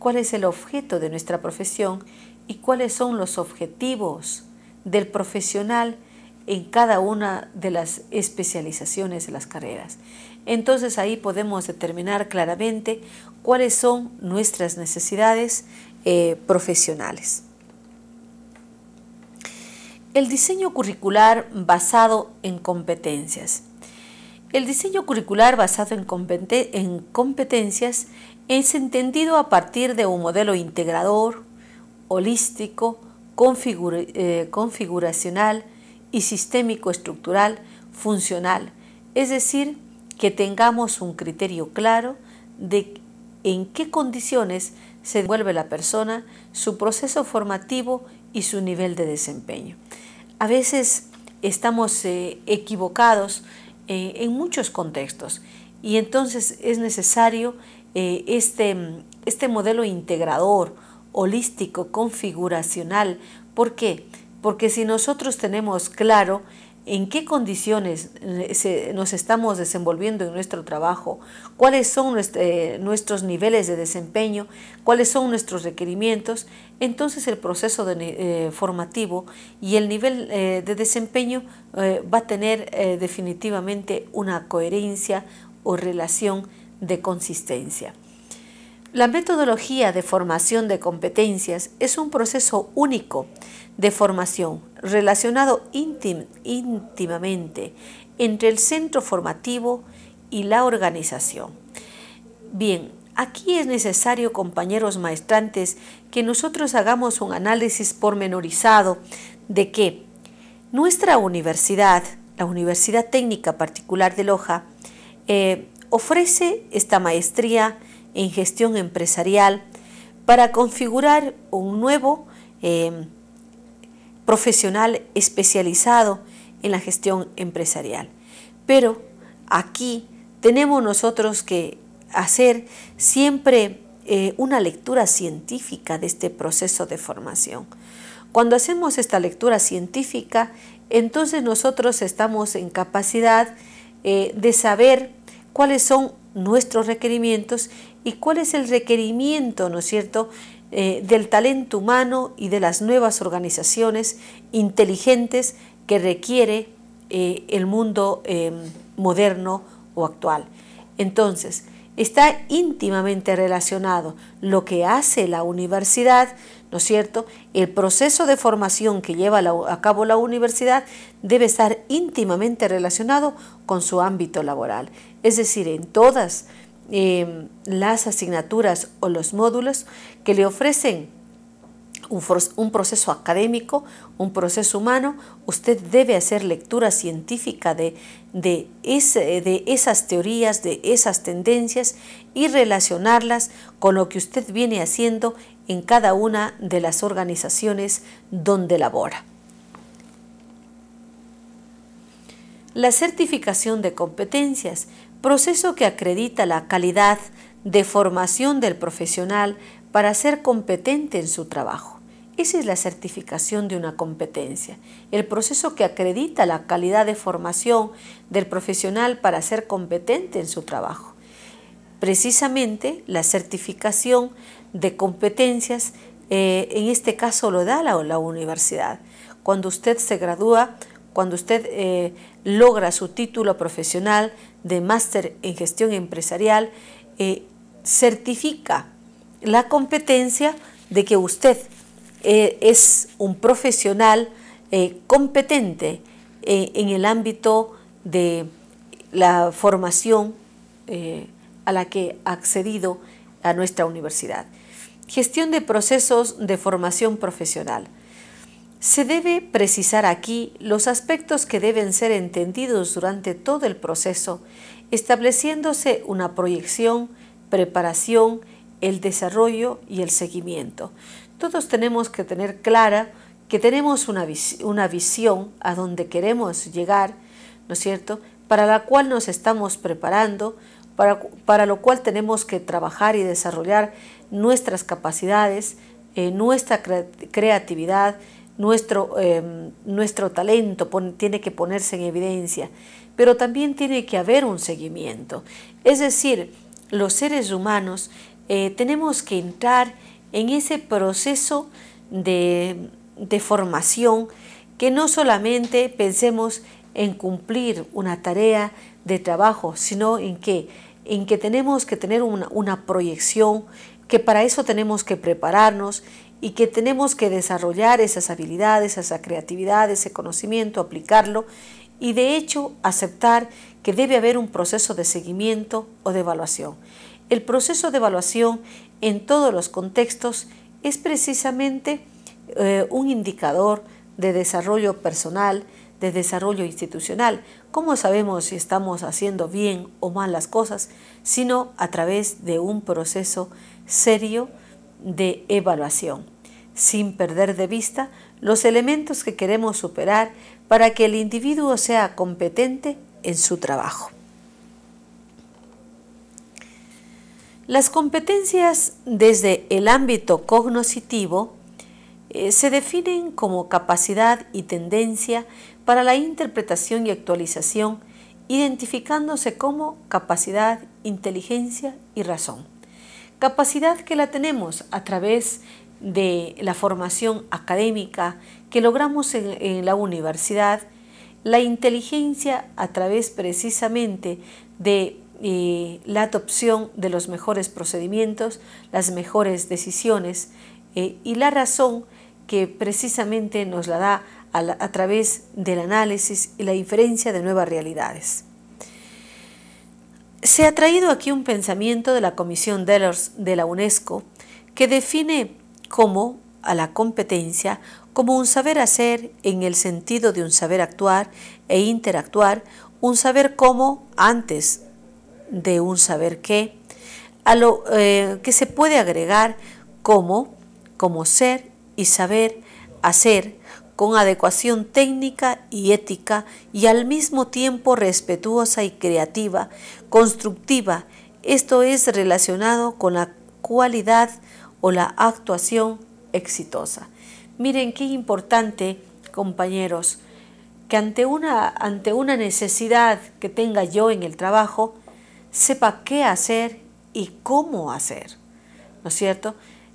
cuál es el objeto de nuestra profesión y cuáles son los objetivos del profesional en cada una de las especializaciones de las carreras. Entonces ahí podemos determinar claramente cuáles son nuestras necesidades eh, profesionales. El diseño curricular basado en competencias. El diseño curricular basado en competencias es entendido a partir de un modelo integrador, holístico, eh, configuracional y sistémico estructural funcional, es decir, que tengamos un criterio claro de en qué condiciones se devuelve la persona, su proceso formativo y su nivel de desempeño. A veces estamos eh, equivocados eh, en muchos contextos y entonces es necesario este, este modelo integrador holístico, configuracional. ¿Por qué? Porque si nosotros tenemos claro en qué condiciones eh, nos estamos desenvolviendo en nuestro trabajo, cuáles son eh, nuestros niveles de desempeño, cuáles son nuestros requerimientos, entonces el proceso eh, formativo y el nivel de desempeño va a tener definitivamente una coherencia o relación de consistencia. La metodología de formación de competencias es un proceso único de formación relacionado íntimamente entre el centro formativo y la organización. Bien, aquí es necesario, compañeros maestrantes, que nosotros hagamos un análisis pormenorizado de que nuestra universidad, la Universidad Técnica Particular de Loja, eh, ofrece esta maestría en gestión empresarial para configurar un nuevo eh, profesional especializado en la gestión empresarial. Pero aquí tenemos nosotros que hacer siempre eh, una lectura científica de este proceso de formación. Cuando hacemos esta lectura científica, entonces nosotros estamos en capacidad eh, de saber cuáles son nuestros requerimientos y cuál es el requerimiento, ¿no es cierto?, eh, del talento humano y de las nuevas organizaciones inteligentes que requiere eh, el mundo eh, moderno o actual. Entonces, está íntimamente relacionado lo que hace la universidad, ¿no es cierto? El proceso de formación que lleva a cabo la universidad debe estar íntimamente relacionado con su ámbito laboral. Es decir, en todas Em, las asignaturas o los módulos que le ofrecen un, proceso académico, un proceso humano, usted debe hacer lectura científica de, de esas teorías, de esas tendencias y relacionarlas con lo que usted viene haciendo en cada una de las organizaciones donde labora. La certificación de competencias proceso que acredita la calidad de formación del profesional para ser competente en su trabajo. Esa es la certificación de una competencia, el proceso que acredita la calidad de formación del profesional para ser competente en su trabajo. Precisamente la certificación de competencias, eh, en este caso lo da la, universidad. Cuando usted se gradúa, cuando usted eh, logra su título profesional, de máster en gestión empresarial eh, certifica la competencia de que usted eh, es un profesional eh, competente en el ámbito de la formación a la que ha accedido a nuestra universidad. Gestión de procesos de formación profesional. Se debe precisar aquí los aspectos que deben ser entendidos durante todo el proceso, estableciéndose una proyección, preparación, el desarrollo y el seguimiento. Todos tenemos que tener clara que tenemos una, visión a donde queremos llegar, ¿no es cierto?, para la cual nos estamos preparando, para, lo cual tenemos que trabajar y desarrollar nuestras capacidades, eh, nuestra creatividad, Em, nuestro, talento tiene que ponerse en evidencia, pero también tiene que haber un seguimiento. Es decir, los seres humanos eh, tenemos que entrar en ese proceso de, formación que no solamente pensemos en cumplir una tarea de trabajo, sino en que, en que tenemos que tener una, una proyección, que para eso tenemos que prepararnos y que tenemos que desarrollar esas habilidades, esa creatividad, ese conocimiento, aplicarlo y de hecho aceptar que debe haber un proceso de seguimiento o de evaluación. El proceso de evaluación en todos los contextos es precisamente eh, un indicador de desarrollo personal, de desarrollo institucional. ¿Cómo sabemos si estamos haciendo bien o mal las cosas? Sino a través de un proceso serio, de evaluación, sin perder de vista los elementos que queremos superar para que el individuo sea competente en su trabajo. Las competencias desde el ámbito cognoscitivo eh, se definen como capacidad y tendencia para la interpretación y actualización, identificándose como capacidad, inteligencia y razón capacidad que la tenemos a través de la formación académica que logramos en, la universidad, la inteligencia a través precisamente de eh, la adopción de los mejores procedimientos, las mejores decisiones eh, y la razón que precisamente nos la da a, a través del análisis y la inferencia de nuevas realidades. Se ha traído aquí un pensamiento de la Comisión Dellers de la UNESCO que define como a la competencia como un saber hacer en el sentido de un saber actuar e interactuar, un saber cómo antes de un saber qué, a lo eh, que se puede agregar como, como ser y saber hacer con adecuación técnica y ética y al mismo tiempo respetuosa y creativa, constructiva, esto es relacionado con la cualidad o la actuación exitosa. Miren qué importante, compañeros, que ante una, ante una necesidad que tenga yo en el trabajo, sepa qué hacer y cómo hacer, ¿no es cierto?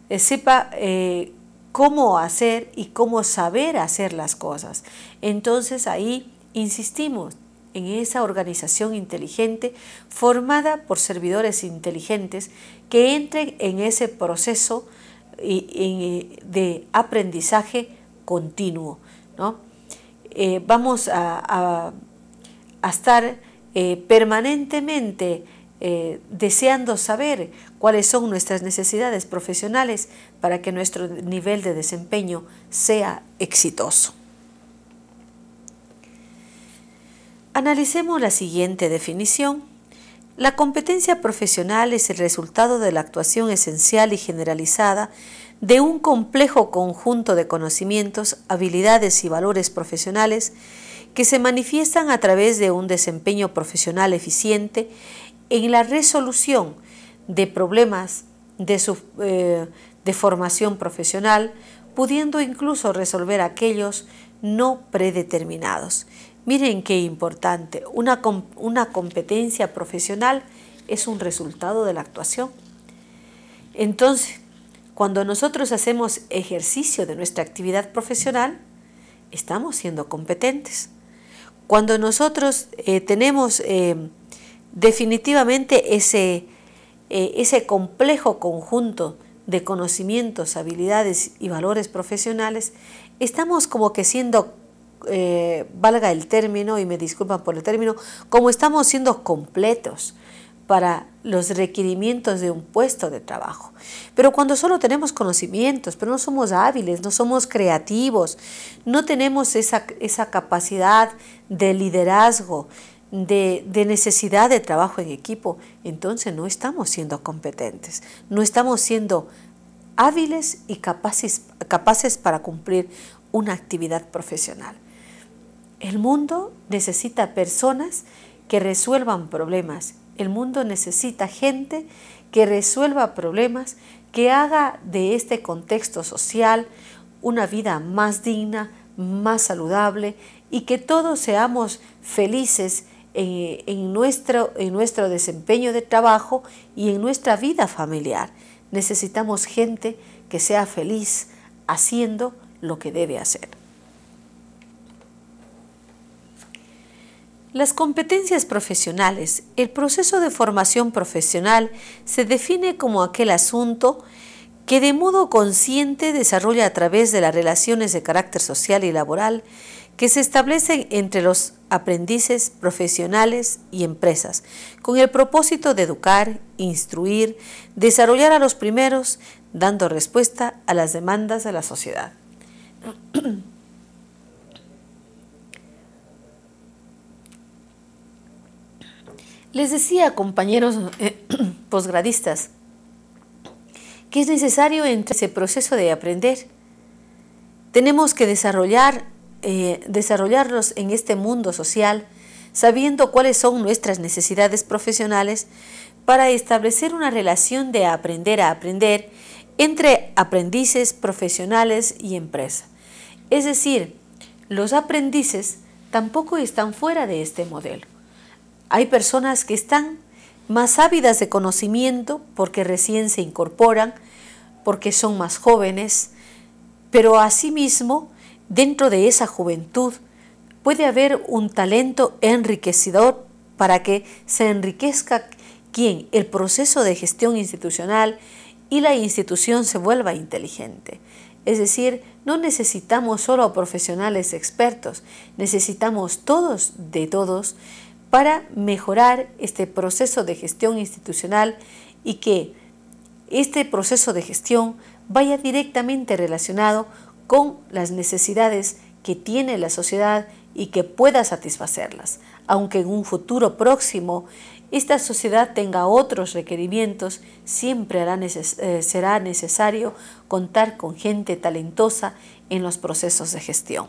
Eh, sepa eh, cómo hacer y cómo saber hacer las cosas. Entonces ahí insistimos en esa organización inteligente formada por servidores inteligentes que entren en ese proceso de aprendizaje continuo. ¿no? Eh, vamos a, estar eh, permanentemente eh, deseando saber cuáles son nuestras necesidades profesionales para que nuestro nivel de desempeño sea exitoso. Analicemos la siguiente definición. La competencia profesional es el resultado de la actuación esencial y generalizada de un complejo conjunto de conocimientos, habilidades y valores profesionales que se manifiestan a través de un desempeño profesional eficiente en la resolución de problemas de, eh, de formación profesional, pudiendo incluso resolver aquellos no predeterminados. Miren qué importante, una, competencia profesional es un resultado de la actuación. Entonces, cuando nosotros hacemos ejercicio de nuestra actividad profesional, estamos siendo competentes. Cuando nosotros eh, tenemos eh, definitivamente ese, eh, ese complejo conjunto de conocimientos, habilidades y valores profesionales, estamos como que siendo, eh, valga el término, y me disculpan por el término, como estamos siendo completos para los requerimientos de un puesto de trabajo. Pero cuando solo tenemos conocimientos, pero no somos hábiles, no somos creativos, no tenemos esa, esa capacidad de liderazgo, de, necesidad de trabajo en equipo, entonces no estamos siendo competentes, no estamos siendo hábiles y capaces, capaces para cumplir una actividad profesional. El mundo necesita personas que resuelvan problemas, el mundo necesita gente que resuelva problemas, que haga de este contexto social una vida más digna, más saludable y que todos seamos felices eh, en, nuestro, nuestro desempeño de trabajo y en nuestra vida familiar. Necesitamos gente que sea feliz haciendo lo que debe hacer. Las competencias profesionales. El proceso de formación profesional se define como aquel asunto que de modo consciente desarrolla a través de las relaciones de carácter social y laboral que se establecen entre los aprendices profesionales y empresas, con el propósito de educar, instruir, desarrollar a los primeros, dando respuesta a las demandas de la sociedad. Les decía, compañeros eh, posgradistas, que es necesario entre ese proceso de aprender. Tenemos que desarrollar eh, desarrollarlos en este mundo social, sabiendo cuáles son nuestras necesidades profesionales, para establecer una relación de aprender a aprender entre aprendices, profesionales y empresa. Es decir, los aprendices tampoco están fuera de este modelo. Hay personas que están más ávidas de conocimiento porque recién se incorporan, porque son más jóvenes, pero asimismo Dentro de esa juventud puede haber un talento enriquecedor para que se enriquezca quien el proceso de gestión institucional y la institución se vuelva inteligente. Es decir, no necesitamos solo profesionales expertos, necesitamos todos de todos para mejorar este proceso de gestión institucional y que este proceso de gestión vaya directamente relacionado con las necesidades que tiene la sociedad y que pueda satisfacerlas, aunque en un futuro próximo esta sociedad tenga otros requerimientos, siempre eh, será necesario contar con gente talentosa en los procesos de gestión.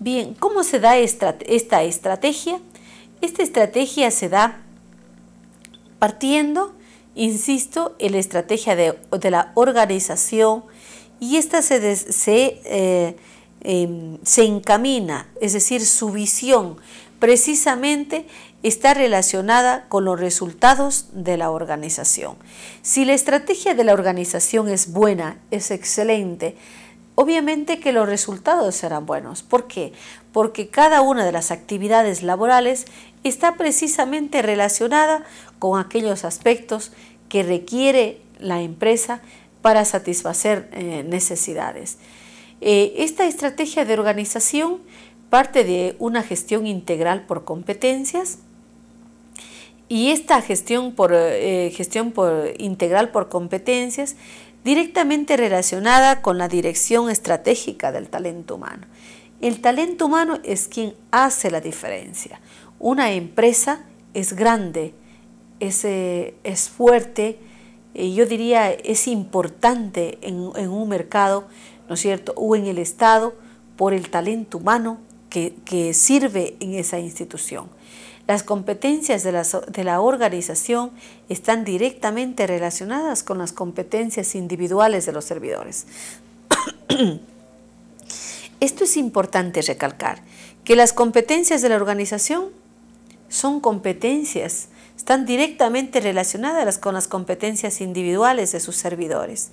Bien, ¿cómo se da esta estrategia? Esta estrategia se da partiendo Insisto en la estrategia de, la organización y esta se, se, eh, em, se encamina, es decir, su visión precisamente está relacionada con los resultados de la organización. Si la estrategia de la organización es buena, es excelente, obviamente que los resultados serán buenos. ¿Por qué? Porque cada una de las actividades laborales está precisamente relacionada con aquellos aspectos que requiere la empresa para satisfacer eh, necesidades. Eh, esta estrategia de organización parte de una gestión integral por competencias y esta gestión, por, eh, gestión por, integral por competencias directamente relacionada con la dirección estratégica del talento humano. El talento humano es quien hace la diferencia. Una empresa es grande es, es fuerte, eh, yo diría es importante en, un mercado, ¿no es cierto?, o en el Estado por el talento humano que, sirve en esa institución. Las competencias de la, de la, organización están directamente relacionadas con las competencias individuales de los servidores. Esto es importante recalcar, que las competencias de la organización son competencias están directamente relacionadas con las competencias individuales de sus servidores.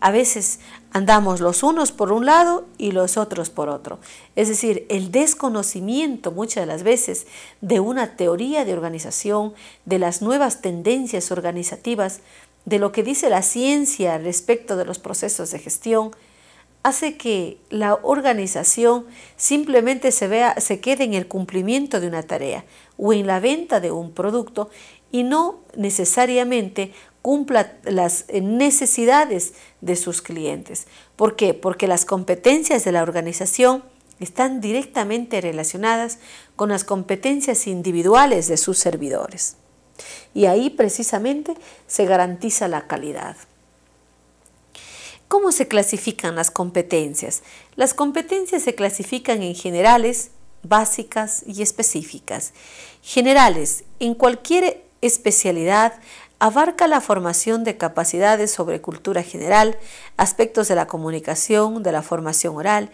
A veces andamos los unos por un lado y los otros por otro. Es decir, el desconocimiento muchas de las veces de una teoría de organización, de las nuevas tendencias organizativas, de lo que dice la ciencia respecto de los procesos de gestión, hace que la organización simplemente se, vea, se quede en el cumplimiento de una tarea o en la venta de un producto y no necesariamente cumpla las eh, necesidades de sus clientes. ¿Por qué? Porque las competencias de la organización están directamente relacionadas con las competencias individuales de sus servidores. Y ahí precisamente se garantiza la calidad. ¿Cómo se clasifican las competencias? Las competencias se clasifican en generales, básicas y específicas. Generales, en cualquier especialidad abarca la formación de capacidades sobre cultura general, aspectos de la comunicación, de la formación oral,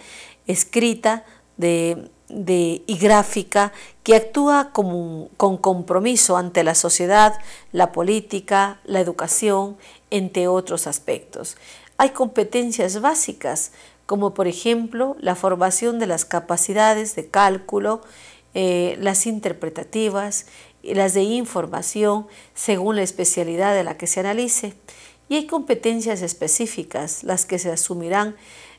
escrita de, y gráfica, que actúa con compromiso ante la sociedad, la política, la educación, entre otros aspectos. Hay competencias básicas, como por ejemplo la formación de las capacidades de cálculo, eh, las interpretativas, y las de información según la especialidad de la que se analice. Y hay competencias específicas, las que se asumirán,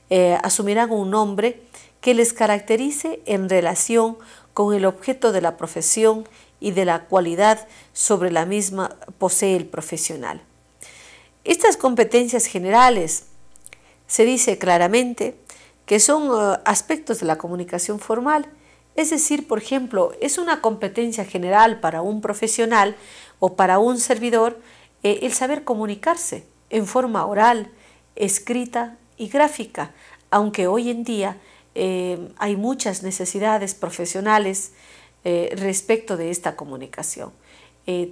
eh, asumirán un nombre que les caracterice en relación con el objeto de la profesión y de la cualidad sobre la misma posee el profesional. Estas competencias generales se dice claramente que son eh, aspectos de la comunicación formal es decir, por ejemplo, es una competencia general para un profesional o para un servidor eh, el saber comunicarse en forma oral, escrita y gráfica, aunque hoy en día eh, hay muchas necesidades profesionales eh, respecto de esta comunicación.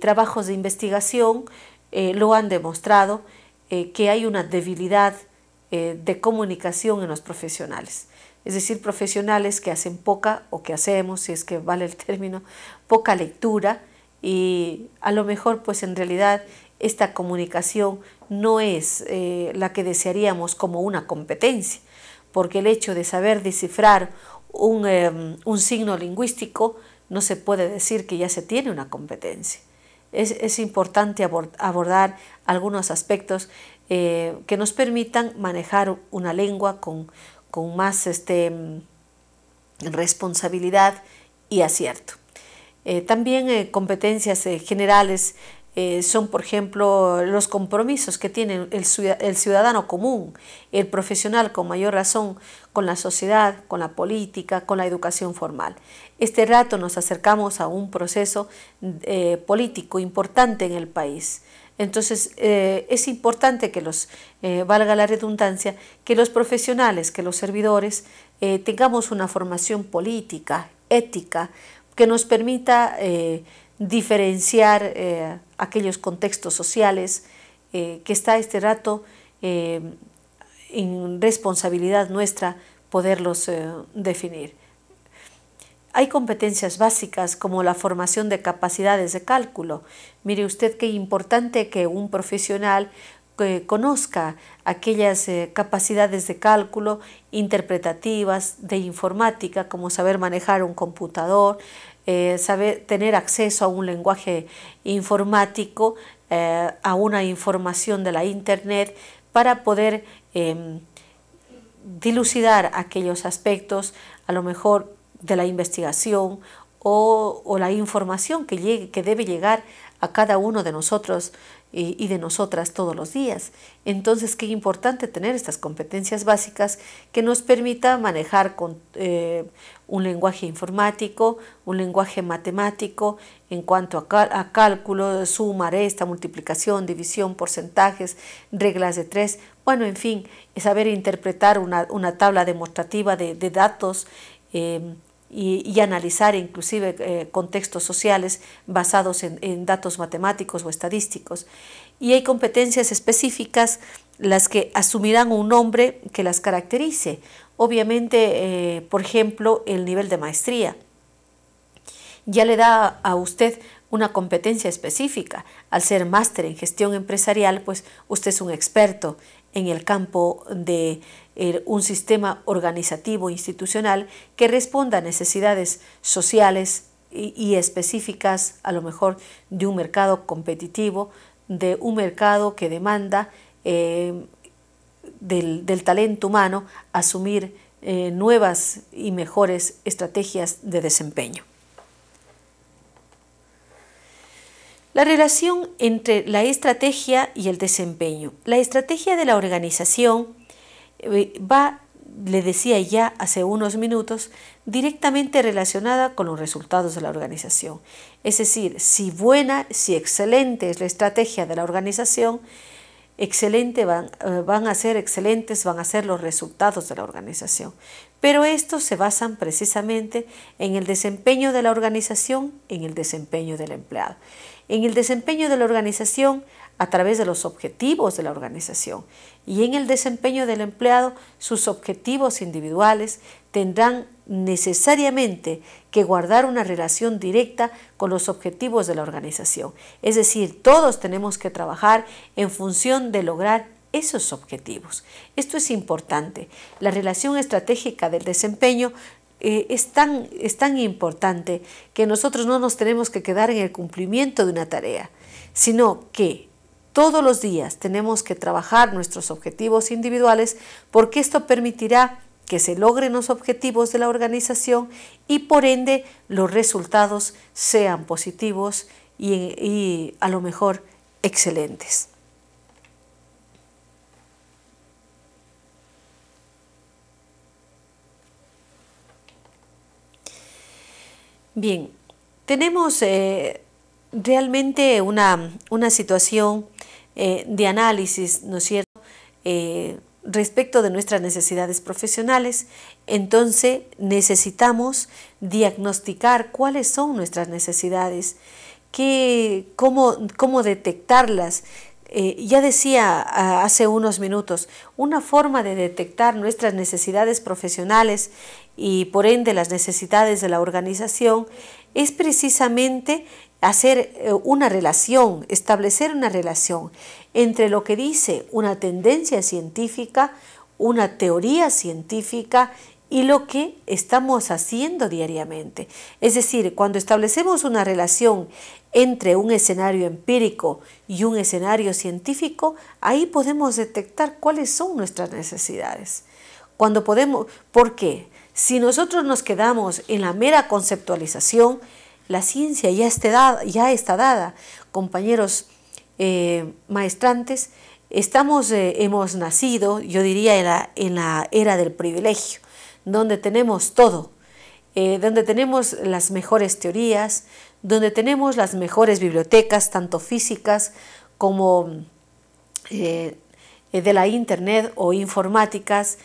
trabajos de investigación lo han demostrado que hay una debilidad de comunicación en los profesionales es decir, profesionales que hacen poca, o que hacemos, si es que vale el término, poca lectura y a lo mejor pues en realidad esta comunicación no es eh, la que desearíamos como una competencia, porque el hecho de saber descifrar em, un, signo lingüístico no se puede decir que ya se tiene una competencia. Es, importante abordar algunos aspectos eh, que nos permitan manejar una lengua con, con más este, responsabilidad y acierto. Eh, también eh, competencias eh, generales son, por ejemplo, los compromisos que tiene el, el ciudadano común, el profesional con mayor razón, con la sociedad, con la política, con la educación formal. Este rato nos acercamos a un proceso político importante en el país. Entonces, eh, es importante que los, eh, valga la redundancia, que los profesionales, que los servidores, eh, tengamos una formación política, ética, que nos permita diferenciar aquellos contextos sociales que está este rato en responsabilidad nuestra poderlos definir. Hay competencias básicas como la formación de capacidades de cálculo. Mire usted qué importante que un profesional eh, conozca aquellas eh, capacidades de cálculo interpretativas de informática, como saber manejar un computador, eh, saber tener acceso a un lenguaje informático, a una información de la Internet, para poder em, dilucidar aquellos aspectos, a lo mejor de la investigación o, la información que, llegue, que debe llegar a cada uno de nosotros y, de nosotras todos los días. Entonces, qué importante tener estas competencias básicas que nos permita manejar con, eh, un lenguaje informático, un lenguaje matemático en cuanto a, cálculo, suma, resta, multiplicación, división, porcentajes, reglas de tres, bueno, en fin, saber interpretar una, tabla demostrativa de, datos. Eh, y, analizar inclusive eh, contextos sociales basados en, datos matemáticos o estadísticos. Y hay competencias específicas las que asumirán un nombre que las caracterice. Obviamente, eh, por ejemplo, el nivel de maestría. Ya le da a usted una competencia específica. Al ser máster en gestión empresarial, pues usted es un experto en el campo de eh, un sistema organizativo institucional que responda a necesidades sociales y, específicas, a lo mejor de un mercado competitivo, de un mercado que demanda eh, del, talento humano asumir eh, nuevas y mejores estrategias de desempeño. La relación entre la estrategia y el desempeño. La estrategia de la organización eh, va, le decía ya hace unos minutos, directamente relacionada con los resultados de la organización. Es decir, si buena, si excelente es la estrategia de la organización, excelente van, eh, van a ser excelentes, van a ser los resultados de la organización pero estos se basan precisamente en el desempeño de la organización, en el desempeño del empleado, en el desempeño de la organización a través de los objetivos de la organización y en el desempeño del empleado sus objetivos individuales tendrán necesariamente que guardar una relación directa con los objetivos de la organización. Es decir, todos tenemos que trabajar en función de lograr esos objetivos. Esto es importante. La relación estratégica del desempeño eh, es, tan, importante que nosotros no nos tenemos que quedar en el cumplimiento de una tarea, sino que todos los días tenemos que trabajar nuestros objetivos individuales porque esto permitirá que se logren los objetivos de la organización y por ende los resultados sean positivos y a lo mejor excelentes. Bien, tenemos eh, realmente una, situación eh, de análisis, ¿no es cierto?, eh, respecto de nuestras necesidades profesionales. Entonces necesitamos diagnosticar cuáles son nuestras necesidades, qué, cómo, cómo detectarlas, ya decía hace unos minutos, una forma de detectar nuestras necesidades profesionales y por ende las necesidades de la organización es precisamente hacer eh, una relación, establecer una relación entre lo que dice una tendencia científica, una teoría científica y lo que estamos haciendo diariamente. Es decir, cuando establecemos una relación entre un escenario empírico y un escenario científico, ahí podemos detectar cuáles son nuestras necesidades. Cuando podemos, ¿por qué? Si nosotros nos quedamos en la mera conceptualización, la ciencia ya está dada, ya está dada. compañeros eh, maestrantes, estamos, eh, hemos nacido, yo diría, en la, en la, era del privilegio, donde tenemos todo, eh, donde tenemos las mejores teorías, donde tenemos las mejores bibliotecas, tanto físicas como de la internet o informáticas.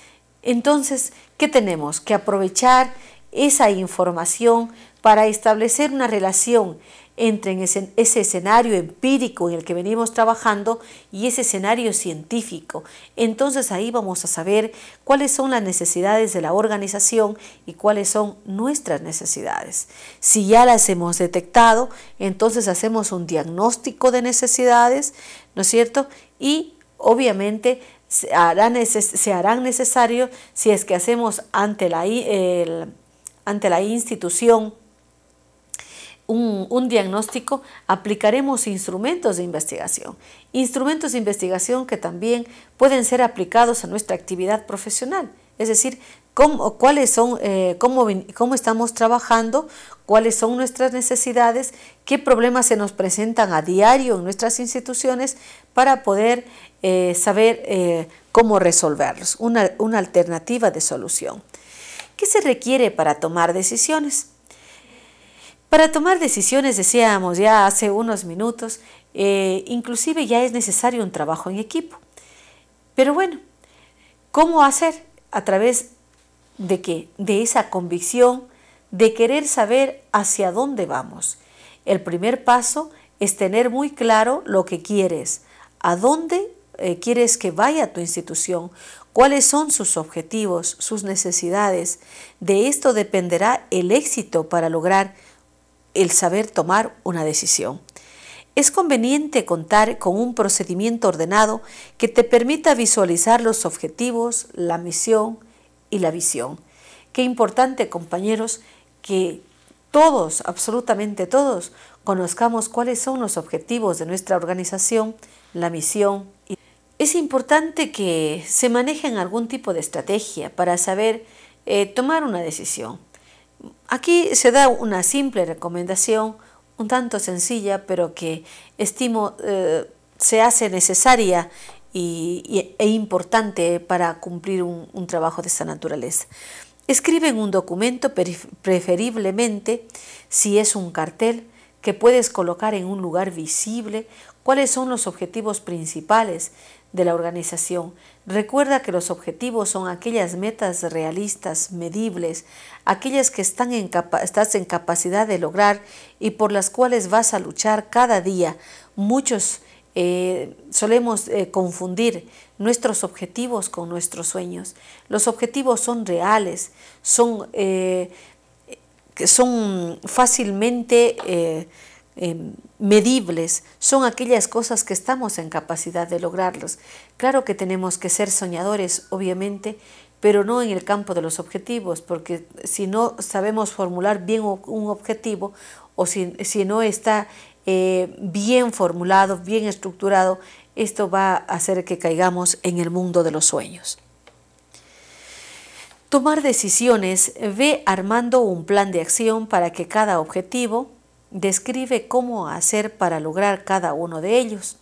Entonces, que tenemos que aprovechar esa información para establecer una relación entre ese, ese escenario empírico en el que venimos trabajando y ese escenario científico. Entonces ahí vamos a saber cuáles son las necesidades de la organización y cuáles son nuestras necesidades. Si ya las hemos detectado, entonces hacemos un diagnóstico de necesidades, ¿no es cierto? Y obviamente se, se harán necesarios si es que hacemos ante la, ante la institución un, diagnóstico, aplicaremos instrumentos de investigación. Instrumentos de investigación que también pueden ser aplicados a nuestra actividad profesional. Es decir, cómo, cuáles son, eh, cómo, cómo estamos trabajando, cuáles son nuestras necesidades, qué problemas se nos presentan a diario en nuestras instituciones para poder eh, saber eh, cómo resolverlos, una, alternativa de solución. ¿Qué se requiere para tomar decisiones? Para tomar decisiones, decíamos ya hace unos minutos, eh, inclusive ya es necesario un trabajo en equipo. Pero bueno, ¿cómo hacer? A través de qué? De esa convicción de querer saber hacia dónde vamos. El primer paso es tener muy claro lo que quieres, a dónde eh, quieres que vaya a tu institución, cuáles son sus objetivos, sus necesidades. De esto dependerá el éxito para lograr el saber tomar una decisión. Es conveniente contar con un procedimiento ordenado que te permita visualizar los objetivos, la misión y la visión. Qué importante, compañeros, que todos, absolutamente todos, conozcamos cuáles son los objetivos de nuestra organización, la misión y es importante que se manejen algún tipo de estrategia para saber eh, tomar una decisión. Aquí se da una simple recomendación, un tanto sencilla, pero que estimo eh, se hace necesaria y, e importante para cumplir un, un trabajo de esta naturaleza. Escriben un documento, preferiblemente si es un cartel, que puedes colocar en un lugar visible, cuáles son los objetivos principales, de la organización. Recuerda que los objetivos son aquellas metas realistas, medibles, aquellas que están en estás en capacidad de lograr y por las cuales vas a luchar cada día. Muchos eh, solemos eh, confundir nuestros objetivos con nuestros sueños. Los objetivos son reales, son, eh, son fácilmente Em, medibles son aquellas cosas que estamos en capacidad de lograrlos. Claro que tenemos que ser soñadores, obviamente, pero no en el campo de los objetivos, porque si no sabemos formular bien un objetivo o si, no está eh, bien formulado, bien estructurado, esto va a hacer que caigamos en el mundo de los sueños. Tomar decisiones. Ve armando un plan de acción para que cada objetivo describe cómo hacer para lograr cada uno de ellos.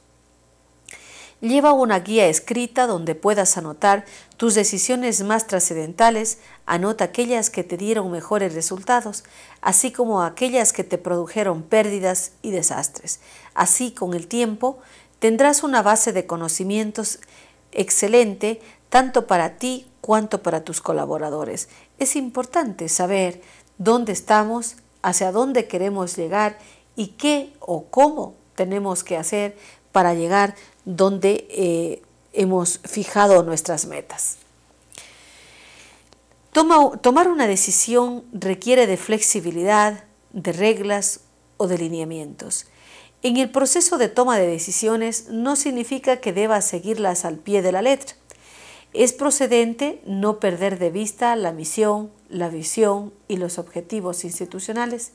Lleva una guía escrita donde puedas anotar tus decisiones más trascendentales, anota aquellas que te dieron mejores resultados, así como aquellas que te produjeron pérdidas y desastres. Así, con el tiempo, tendrás una base de conocimientos excelente tanto para ti cuanto para tus colaboradores. Es importante saber dónde estamos, hacia dónde queremos llegar y qué o cómo tenemos que hacer para llegar donde eh, hemos fijado nuestras metas. tomar una decisión requiere de flexibilidad, de reglas o de lineamientos. En el proceso de toma de decisiones no significa que debas seguirlas al pie de la letra es procedente no perder de vista la misión, la visión y los objetivos institucionales.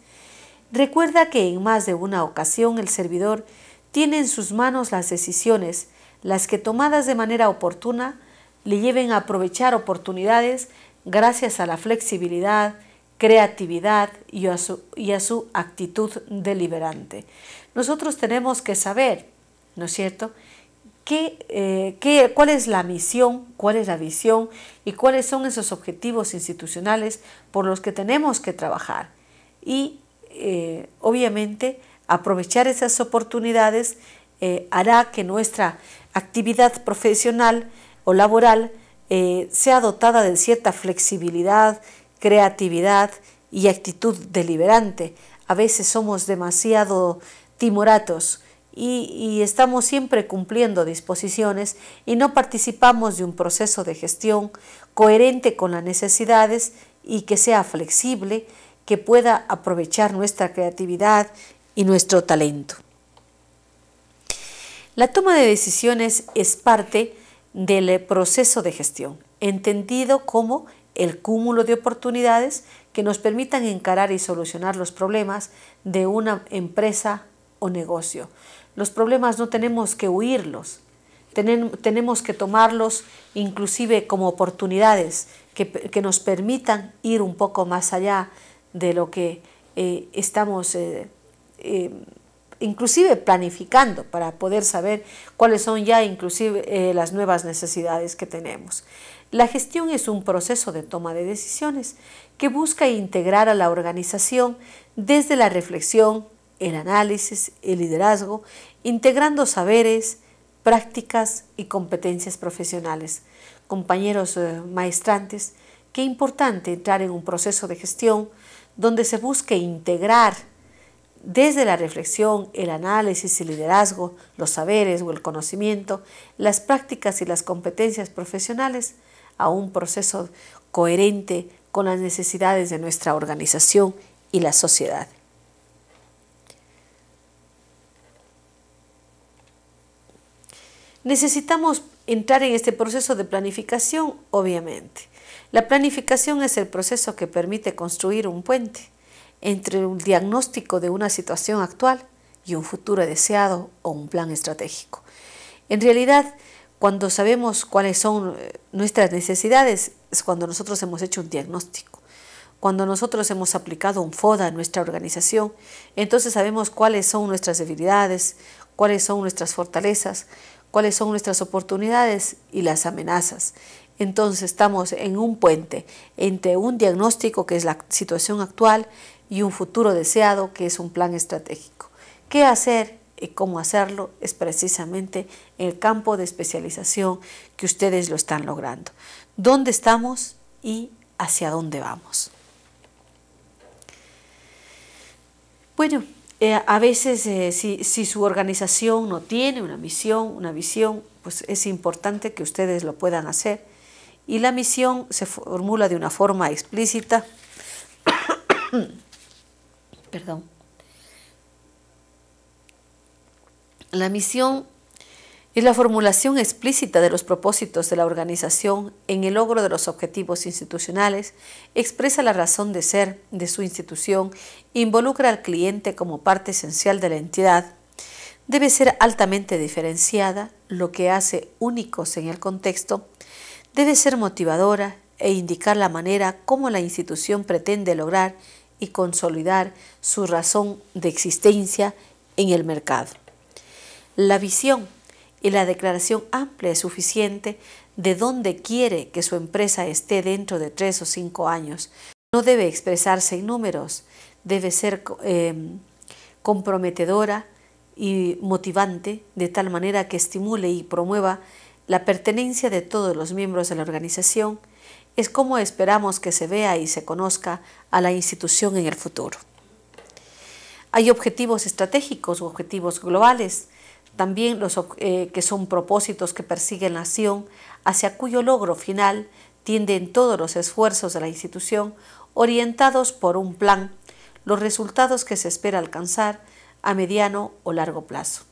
Recuerda que en más de una ocasión el servidor tiene en sus manos las decisiones, las que tomadas de manera oportuna le lleven a aprovechar oportunidades gracias a la flexibilidad, creatividad y a su, actitud deliberante. Nosotros tenemos que saber, ¿no es cierto?, eh, ¿Qué, cuál es la misión, cuál es la visión y cuáles son esos objetivos institucionales por los que tenemos que trabajar. Y eh, obviamente aprovechar esas oportunidades eh, hará que nuestra actividad profesional o laboral sea dotada de cierta flexibilidad, creatividad y actitud deliberante. A veces somos demasiado timoratos y, estamos siempre cumpliendo disposiciones y no participamos de un proceso de gestión coherente con las necesidades y que sea flexible, que pueda aprovechar nuestra creatividad y nuestro talento. La toma de decisiones es parte del proceso de gestión, entendido como el cúmulo de oportunidades que nos permitan encarar y solucionar los problemas de una empresa o negocio. Los problemas no tenemos que huirlos, tenemos que tomarlos inclusive como oportunidades que, nos permitan ir un poco más allá de lo que eh, estamos eh, eh, inclusive planificando para poder saber cuáles son ya inclusive las nuevas necesidades que tenemos. La gestión es un proceso de toma de decisiones que busca integrar a la organización desde la reflexión, el análisis el liderazgo, integrando saberes, prácticas y competencias profesionales. Compañeros eh, maestrantes, qué importante entrar en un proceso de gestión donde se busque integrar desde la reflexión, el análisis y liderazgo, los saberes o el conocimiento, las prácticas y las competencias profesionales a un proceso coherente con las necesidades de nuestra organización y la sociedad. Necesitamos entrar en este proceso de planificación, obviamente. La planificación es el proceso que permite construir un puente entre un diagnóstico de una situación actual y un futuro deseado o un plan estratégico. En realidad, cuando sabemos cuáles son eh, nuestras necesidades, es cuando nosotros hemos hecho un diagnóstico. Cuando nosotros hemos aplicado un FODA en nuestra organización, entonces sabemos cuáles son nuestras debilidades, cuáles son nuestras fortalezas, cuáles son nuestras oportunidades y las amenazas. Entonces estamos en un puente entre un diagnóstico, que es la situación actual, y un futuro deseado, que es un plan estratégico. ¿Qué hacer y cómo hacerlo? Es precisamente el campo de especialización que ustedes lo están logrando. ¿Dónde estamos y hacia dónde vamos? Bueno, eh, a veces eh, si, si, su organización no tiene una misión, una visión, pues es importante que ustedes lo puedan hacer. Y la misión se formula de una forma explícita. Perdón. La misión y la formulación explícita de los propósitos de la organización en el logro de los objetivos institucionales, expresa la razón de ser de su institución, involucra al cliente como parte esencial de la entidad, debe ser altamente diferenciada, lo que hace únicos en el contexto, debe ser motivadora e indicar la manera como la institución pretende lograr y consolidar su razón de existencia en el mercado. La visión y la declaración amplia es suficiente de dónde quiere que su empresa esté dentro de tres o cinco años. No debe expresarse en números, debe ser eh, comprometedora y motivante de tal manera que estimule y promueva la pertenencia de todos los miembros de la organización. Es como esperamos que se vea y se conozca a la institución en el futuro. Hay objetivos estratégicos o objetivos globales también los eh, que son propósitos que persiguen la acción, hacia cuyo logro final tienden todos los esfuerzos de la institución orientados por un plan, los resultados que se espera alcanzar a mediano o largo plazo.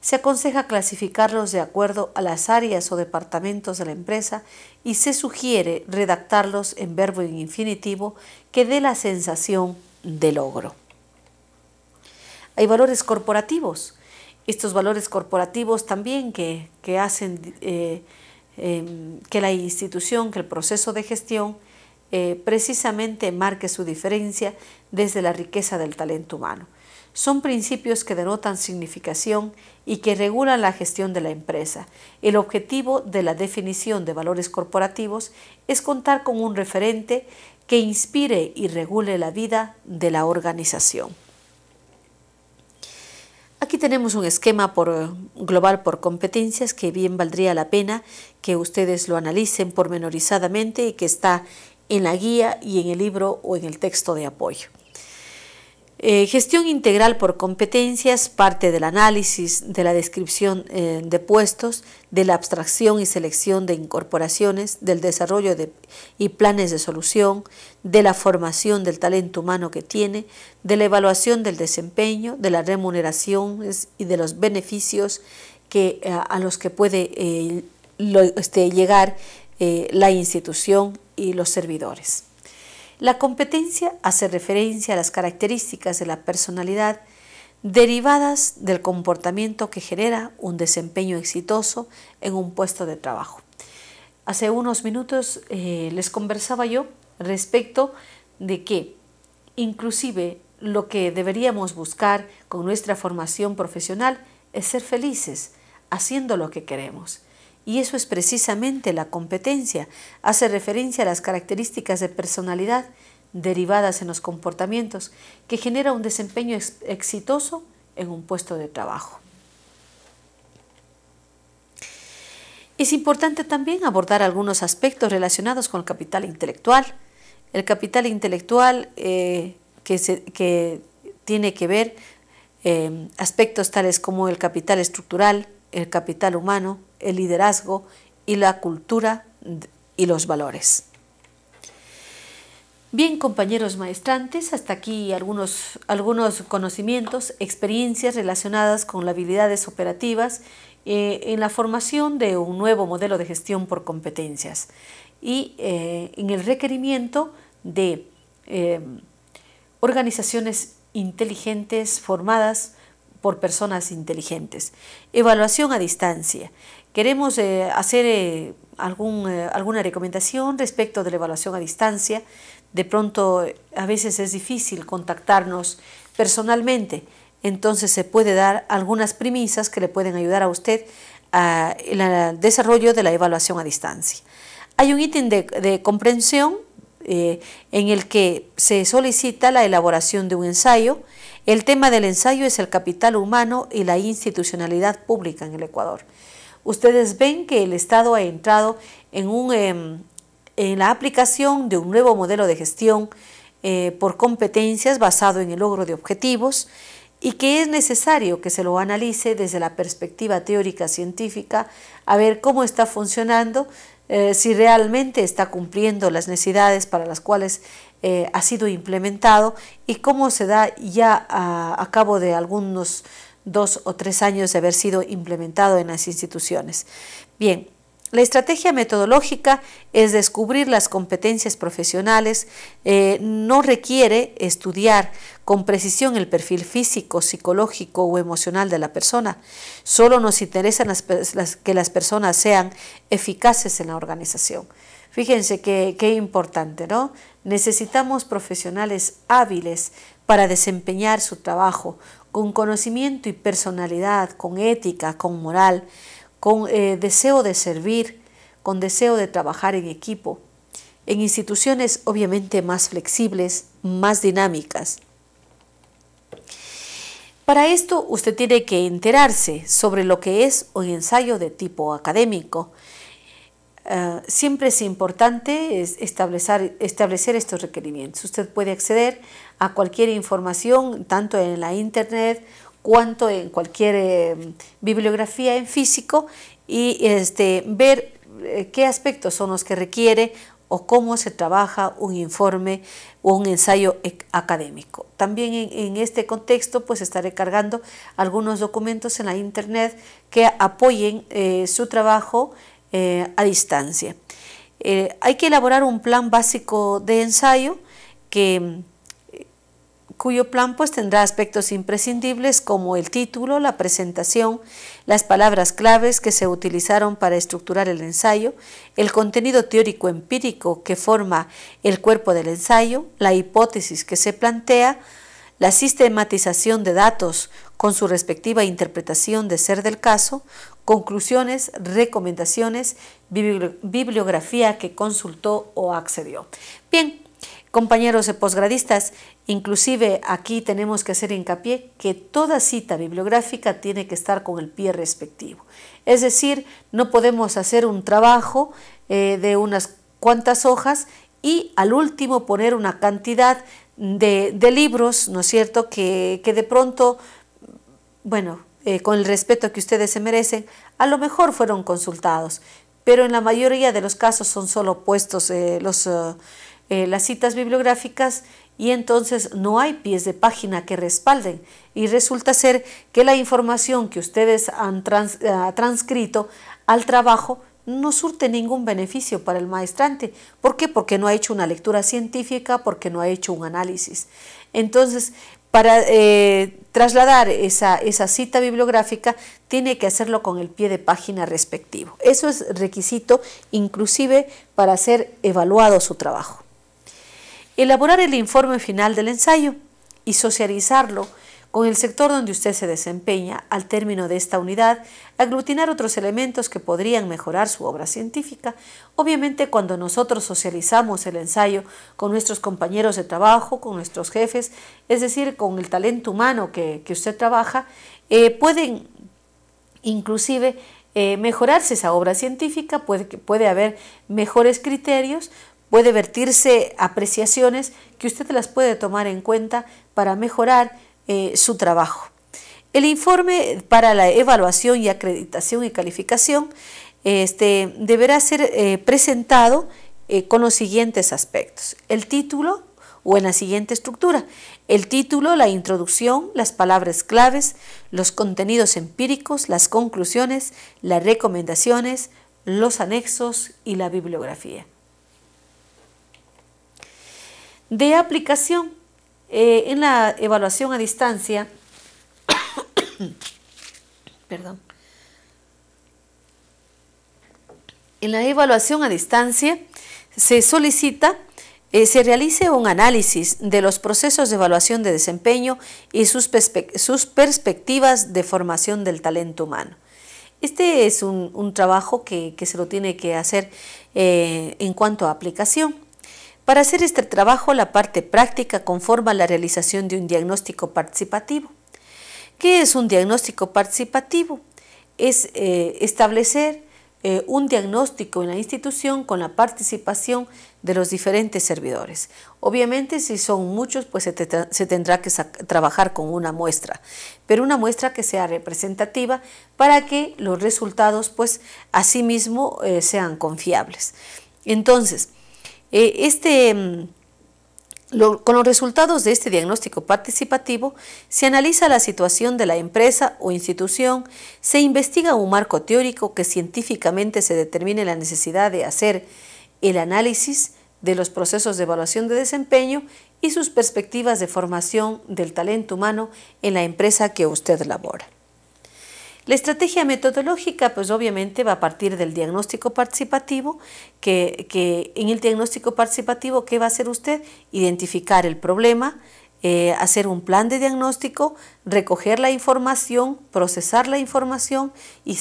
Se aconseja clasificarlos de acuerdo a las áreas o departamentos de la empresa y se sugiere redactarlos en verbo en infinitivo que dé la sensación de logro. Hay valores corporativos estos valores corporativos también que, hacen eh, em, que la institución, que el proceso de gestión eh, precisamente marque su diferencia desde la riqueza del talento humano. Son principios que denotan significación y que regulan la gestión de la empresa. El objetivo de la definición de valores corporativos es contar con un referente que inspire y regule la vida de la organización. Aquí tenemos un esquema por, eh, global por competencias que bien valdría la pena que ustedes lo analicen pormenorizadamente y que está en la guía y en el libro o en el texto de apoyo. Eh, gestión integral por competencias parte del análisis, de la descripción eh, de puestos, de la abstracción y selección de incorporaciones, del desarrollo de, y planes de solución, de la formación del talento humano que tiene, de la evaluación del desempeño, de las remuneraciones y de los beneficios eh, a, los que puede este, llegar la institución y los servidores. La competencia hace referencia a las características de la personalidad derivadas del comportamiento que genera un desempeño exitoso en un puesto de trabajo. Hace unos minutos eh, les conversaba yo respecto de que inclusive lo que deberíamos buscar con nuestra formación profesional es ser felices haciendo lo que queremos. Y eso es precisamente la competencia. Hace referencia a las características de personalidad derivadas en los comportamientos que genera un desempeño exitoso en un puesto de trabajo. Es importante también abordar algunos aspectos relacionados con el capital intelectual. El capital intelectual eh, que, tiene que ver eh, aspectos tales como el capital estructural, el capital humano, el liderazgo y la cultura y los valores. Bien, compañeros maestrantes, hasta aquí algunos, algunos conocimientos, experiencias relacionadas con las habilidades operativas eh, en la formación de un nuevo modelo de gestión por competencias y eh, en el requerimiento de eh, organizaciones inteligentes formadas por personas inteligentes. Evaluación a distancia. Queremos eh, hacer eh, eh, alguna recomendación respecto de la evaluación a distancia. De pronto, a veces es difícil contactarnos personalmente, entonces se puede dar algunas premisas que le pueden ayudar a usted en el desarrollo de la evaluación a distancia. Hay un ítem de comprensión en el que se solicita la elaboración de un ensayo, el tema del ensayo es el capital humano y la institucionalidad pública en el Ecuador. Ustedes ven que el Estado ha entrado en, em, la aplicación de un nuevo modelo de gestión eh, por competencias basado en el logro de objetivos y que es necesario que se lo analice desde la perspectiva teórica científica, a ver cómo está funcionando, eh, si realmente está cumpliendo las necesidades para las cuales eh, ha sido implementado y cómo se da ya a, cabo de algunos dos o tres años de haber sido implementado en las instituciones. Bien, la estrategia metodológica es descubrir las competencias profesionales, eh, no requiere estudiar con precisión el perfil físico, psicológico o emocional de la persona, solo nos interesa que las personas sean eficaces en la organización. Fíjense qué importante, ¿no? Necesitamos profesionales hábiles para desempeñar su trabajo, con conocimiento y personalidad, con ética, con moral, con eh, deseo de servir, con deseo de trabajar en equipo, en instituciones obviamente más flexibles, más dinámicas. Para esto usted tiene que enterarse sobre lo que es un ensayo de tipo académico, eh, siempre es importante establecer, estos requerimientos. Usted puede acceder a cualquier información, tanto en la internet, cuanto en cualquier eh, bibliografía en físico, y este, ver eh, qué aspectos son los que requiere o cómo se trabaja un informe o un ensayo académico. También en, este contexto pues estaré cargando algunos documentos en la internet que apoyen su trabajo eh, a distancia. Eh, hay que elaborar un plan básico de ensayo que, mm, cuyo plan pues, tendrá aspectos imprescindibles como el título, la presentación, las palabras claves que se utilizaron para estructurar el ensayo, el contenido teórico empírico que forma el cuerpo del ensayo, la hipótesis que se plantea, la sistematización de datos con su respectiva interpretación de ser del caso, conclusiones, recomendaciones, bibliografía que consultó o accedió. Bien, compañeros de posgradistas, inclusive aquí tenemos que hacer hincapié que toda cita bibliográfica tiene que estar con el pie respectivo. Es decir, no podemos hacer un trabajo eh, de unas cuantas hojas y al último poner una cantidad de, libros, ¿no es cierto?, que, de pronto, bueno, eh, con el respeto que ustedes se merecen, a lo mejor fueron consultados, pero en la mayoría de los casos son solo puestos eh, eh, las citas bibliográficas y entonces no hay pies de página que respalden y resulta ser que la información que ustedes han transcrito al trabajo no surte ningún beneficio para el maestrante. ¿Por qué? Porque no ha hecho una lectura científica, porque no ha hecho un análisis. Entonces, para eh, trasladar esa, esa, cita bibliográfica, tiene que hacerlo con el pie de página respectivo. Eso es requisito inclusive para ser evaluado su trabajo. Elaborar el informe final del ensayo y socializarlo con el sector donde usted se desempeña al término de esta unidad, aglutinar otros elementos que podrían mejorar su obra científica. Obviamente cuando nosotros socializamos el ensayo con nuestros compañeros de trabajo, con nuestros jefes, es decir, con el talento humano que, usted trabaja, eh, pueden inclusive eh, mejorarse esa obra científica, puede, puede haber mejores criterios, puede vertirse apreciaciones que usted las puede tomar en cuenta para mejorar eh, su trabajo. El informe para la evaluación y acreditación y calificación este, deberá ser eh, presentado eh, con los siguientes aspectos. El título o en la siguiente estructura. El título, la introducción, las palabras claves, los contenidos empíricos, las conclusiones, las recomendaciones, los anexos y la bibliografía. De aplicación, eh, en la evaluación a distancia, perdón, en la evaluación a distancia se solicita eh, se realice un análisis de los procesos de evaluación de desempeño y sus, perspectivas de formación del talento humano. Este es un, trabajo que, se lo tiene que hacer eh, en cuanto a aplicación. Para hacer este trabajo, la parte práctica conforma la realización de un diagnóstico participativo. ¿Qué es un diagnóstico participativo? Es eh, establecer eh, un diagnóstico en la institución con la participación de los diferentes servidores. Obviamente, si son muchos, pues se, tendrá que trabajar con una muestra, pero una muestra que sea representativa para que los resultados, pues, asimismo eh, sean confiables. Entonces, eh, este, mm, con los resultados de este diagnóstico participativo, se analiza la situación de la empresa o institución, se investiga un marco teórico que científicamente se determine la necesidad de hacer el análisis de los procesos de evaluación de desempeño y sus perspectivas de formación del talento humano en la empresa que usted labora. La estrategia metodológica, pues obviamente va a partir del diagnóstico participativo, que, en el diagnóstico participativo, ¿qué va a hacer usted? Identificar el problema, eh, hacer un plan de diagnóstico, recoger la información, procesar la información y,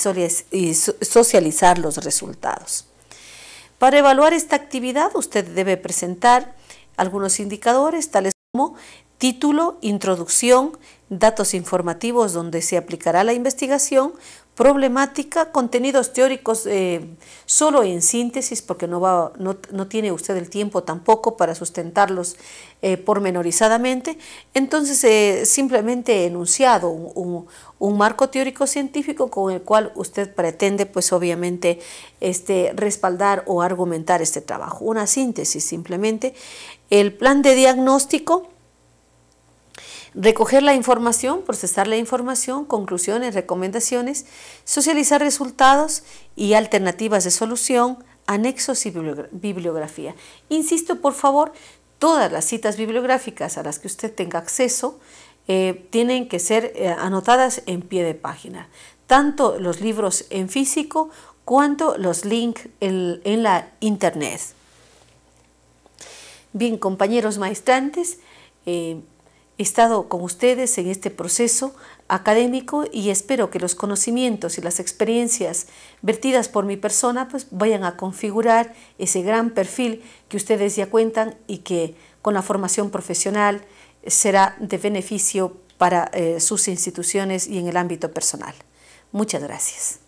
y socializar los resultados. Para evaluar esta actividad, usted debe presentar algunos indicadores, tales como título, introducción, datos informativos donde se aplicará la investigación, problemática, contenidos teóricos eh, solo en síntesis, porque no, va, no, tiene usted el tiempo tampoco para sustentarlos eh, pormenorizadamente. Entonces, eh, simplemente enunciado un, un, marco teórico científico con el cual usted pretende, pues obviamente, este, respaldar o argumentar este trabajo. Una síntesis simplemente. El plan de diagnóstico recoger la información, procesar la información, conclusiones, recomendaciones, socializar resultados y alternativas de solución, anexos y bibliografía. Insisto, por favor, todas las citas bibliográficas a las que usted tenga acceso eh, tienen que ser eh, anotadas en pie de página, tanto los libros en físico cuanto los links en, la internet. Bien, compañeros maestrantes, eh, He estado con ustedes en este proceso académico y espero que los conocimientos y las experiencias vertidas por mi persona pues, vayan a configurar ese gran perfil que ustedes ya cuentan y que con la formación profesional será de beneficio para eh, sus instituciones y en el ámbito personal. Muchas gracias.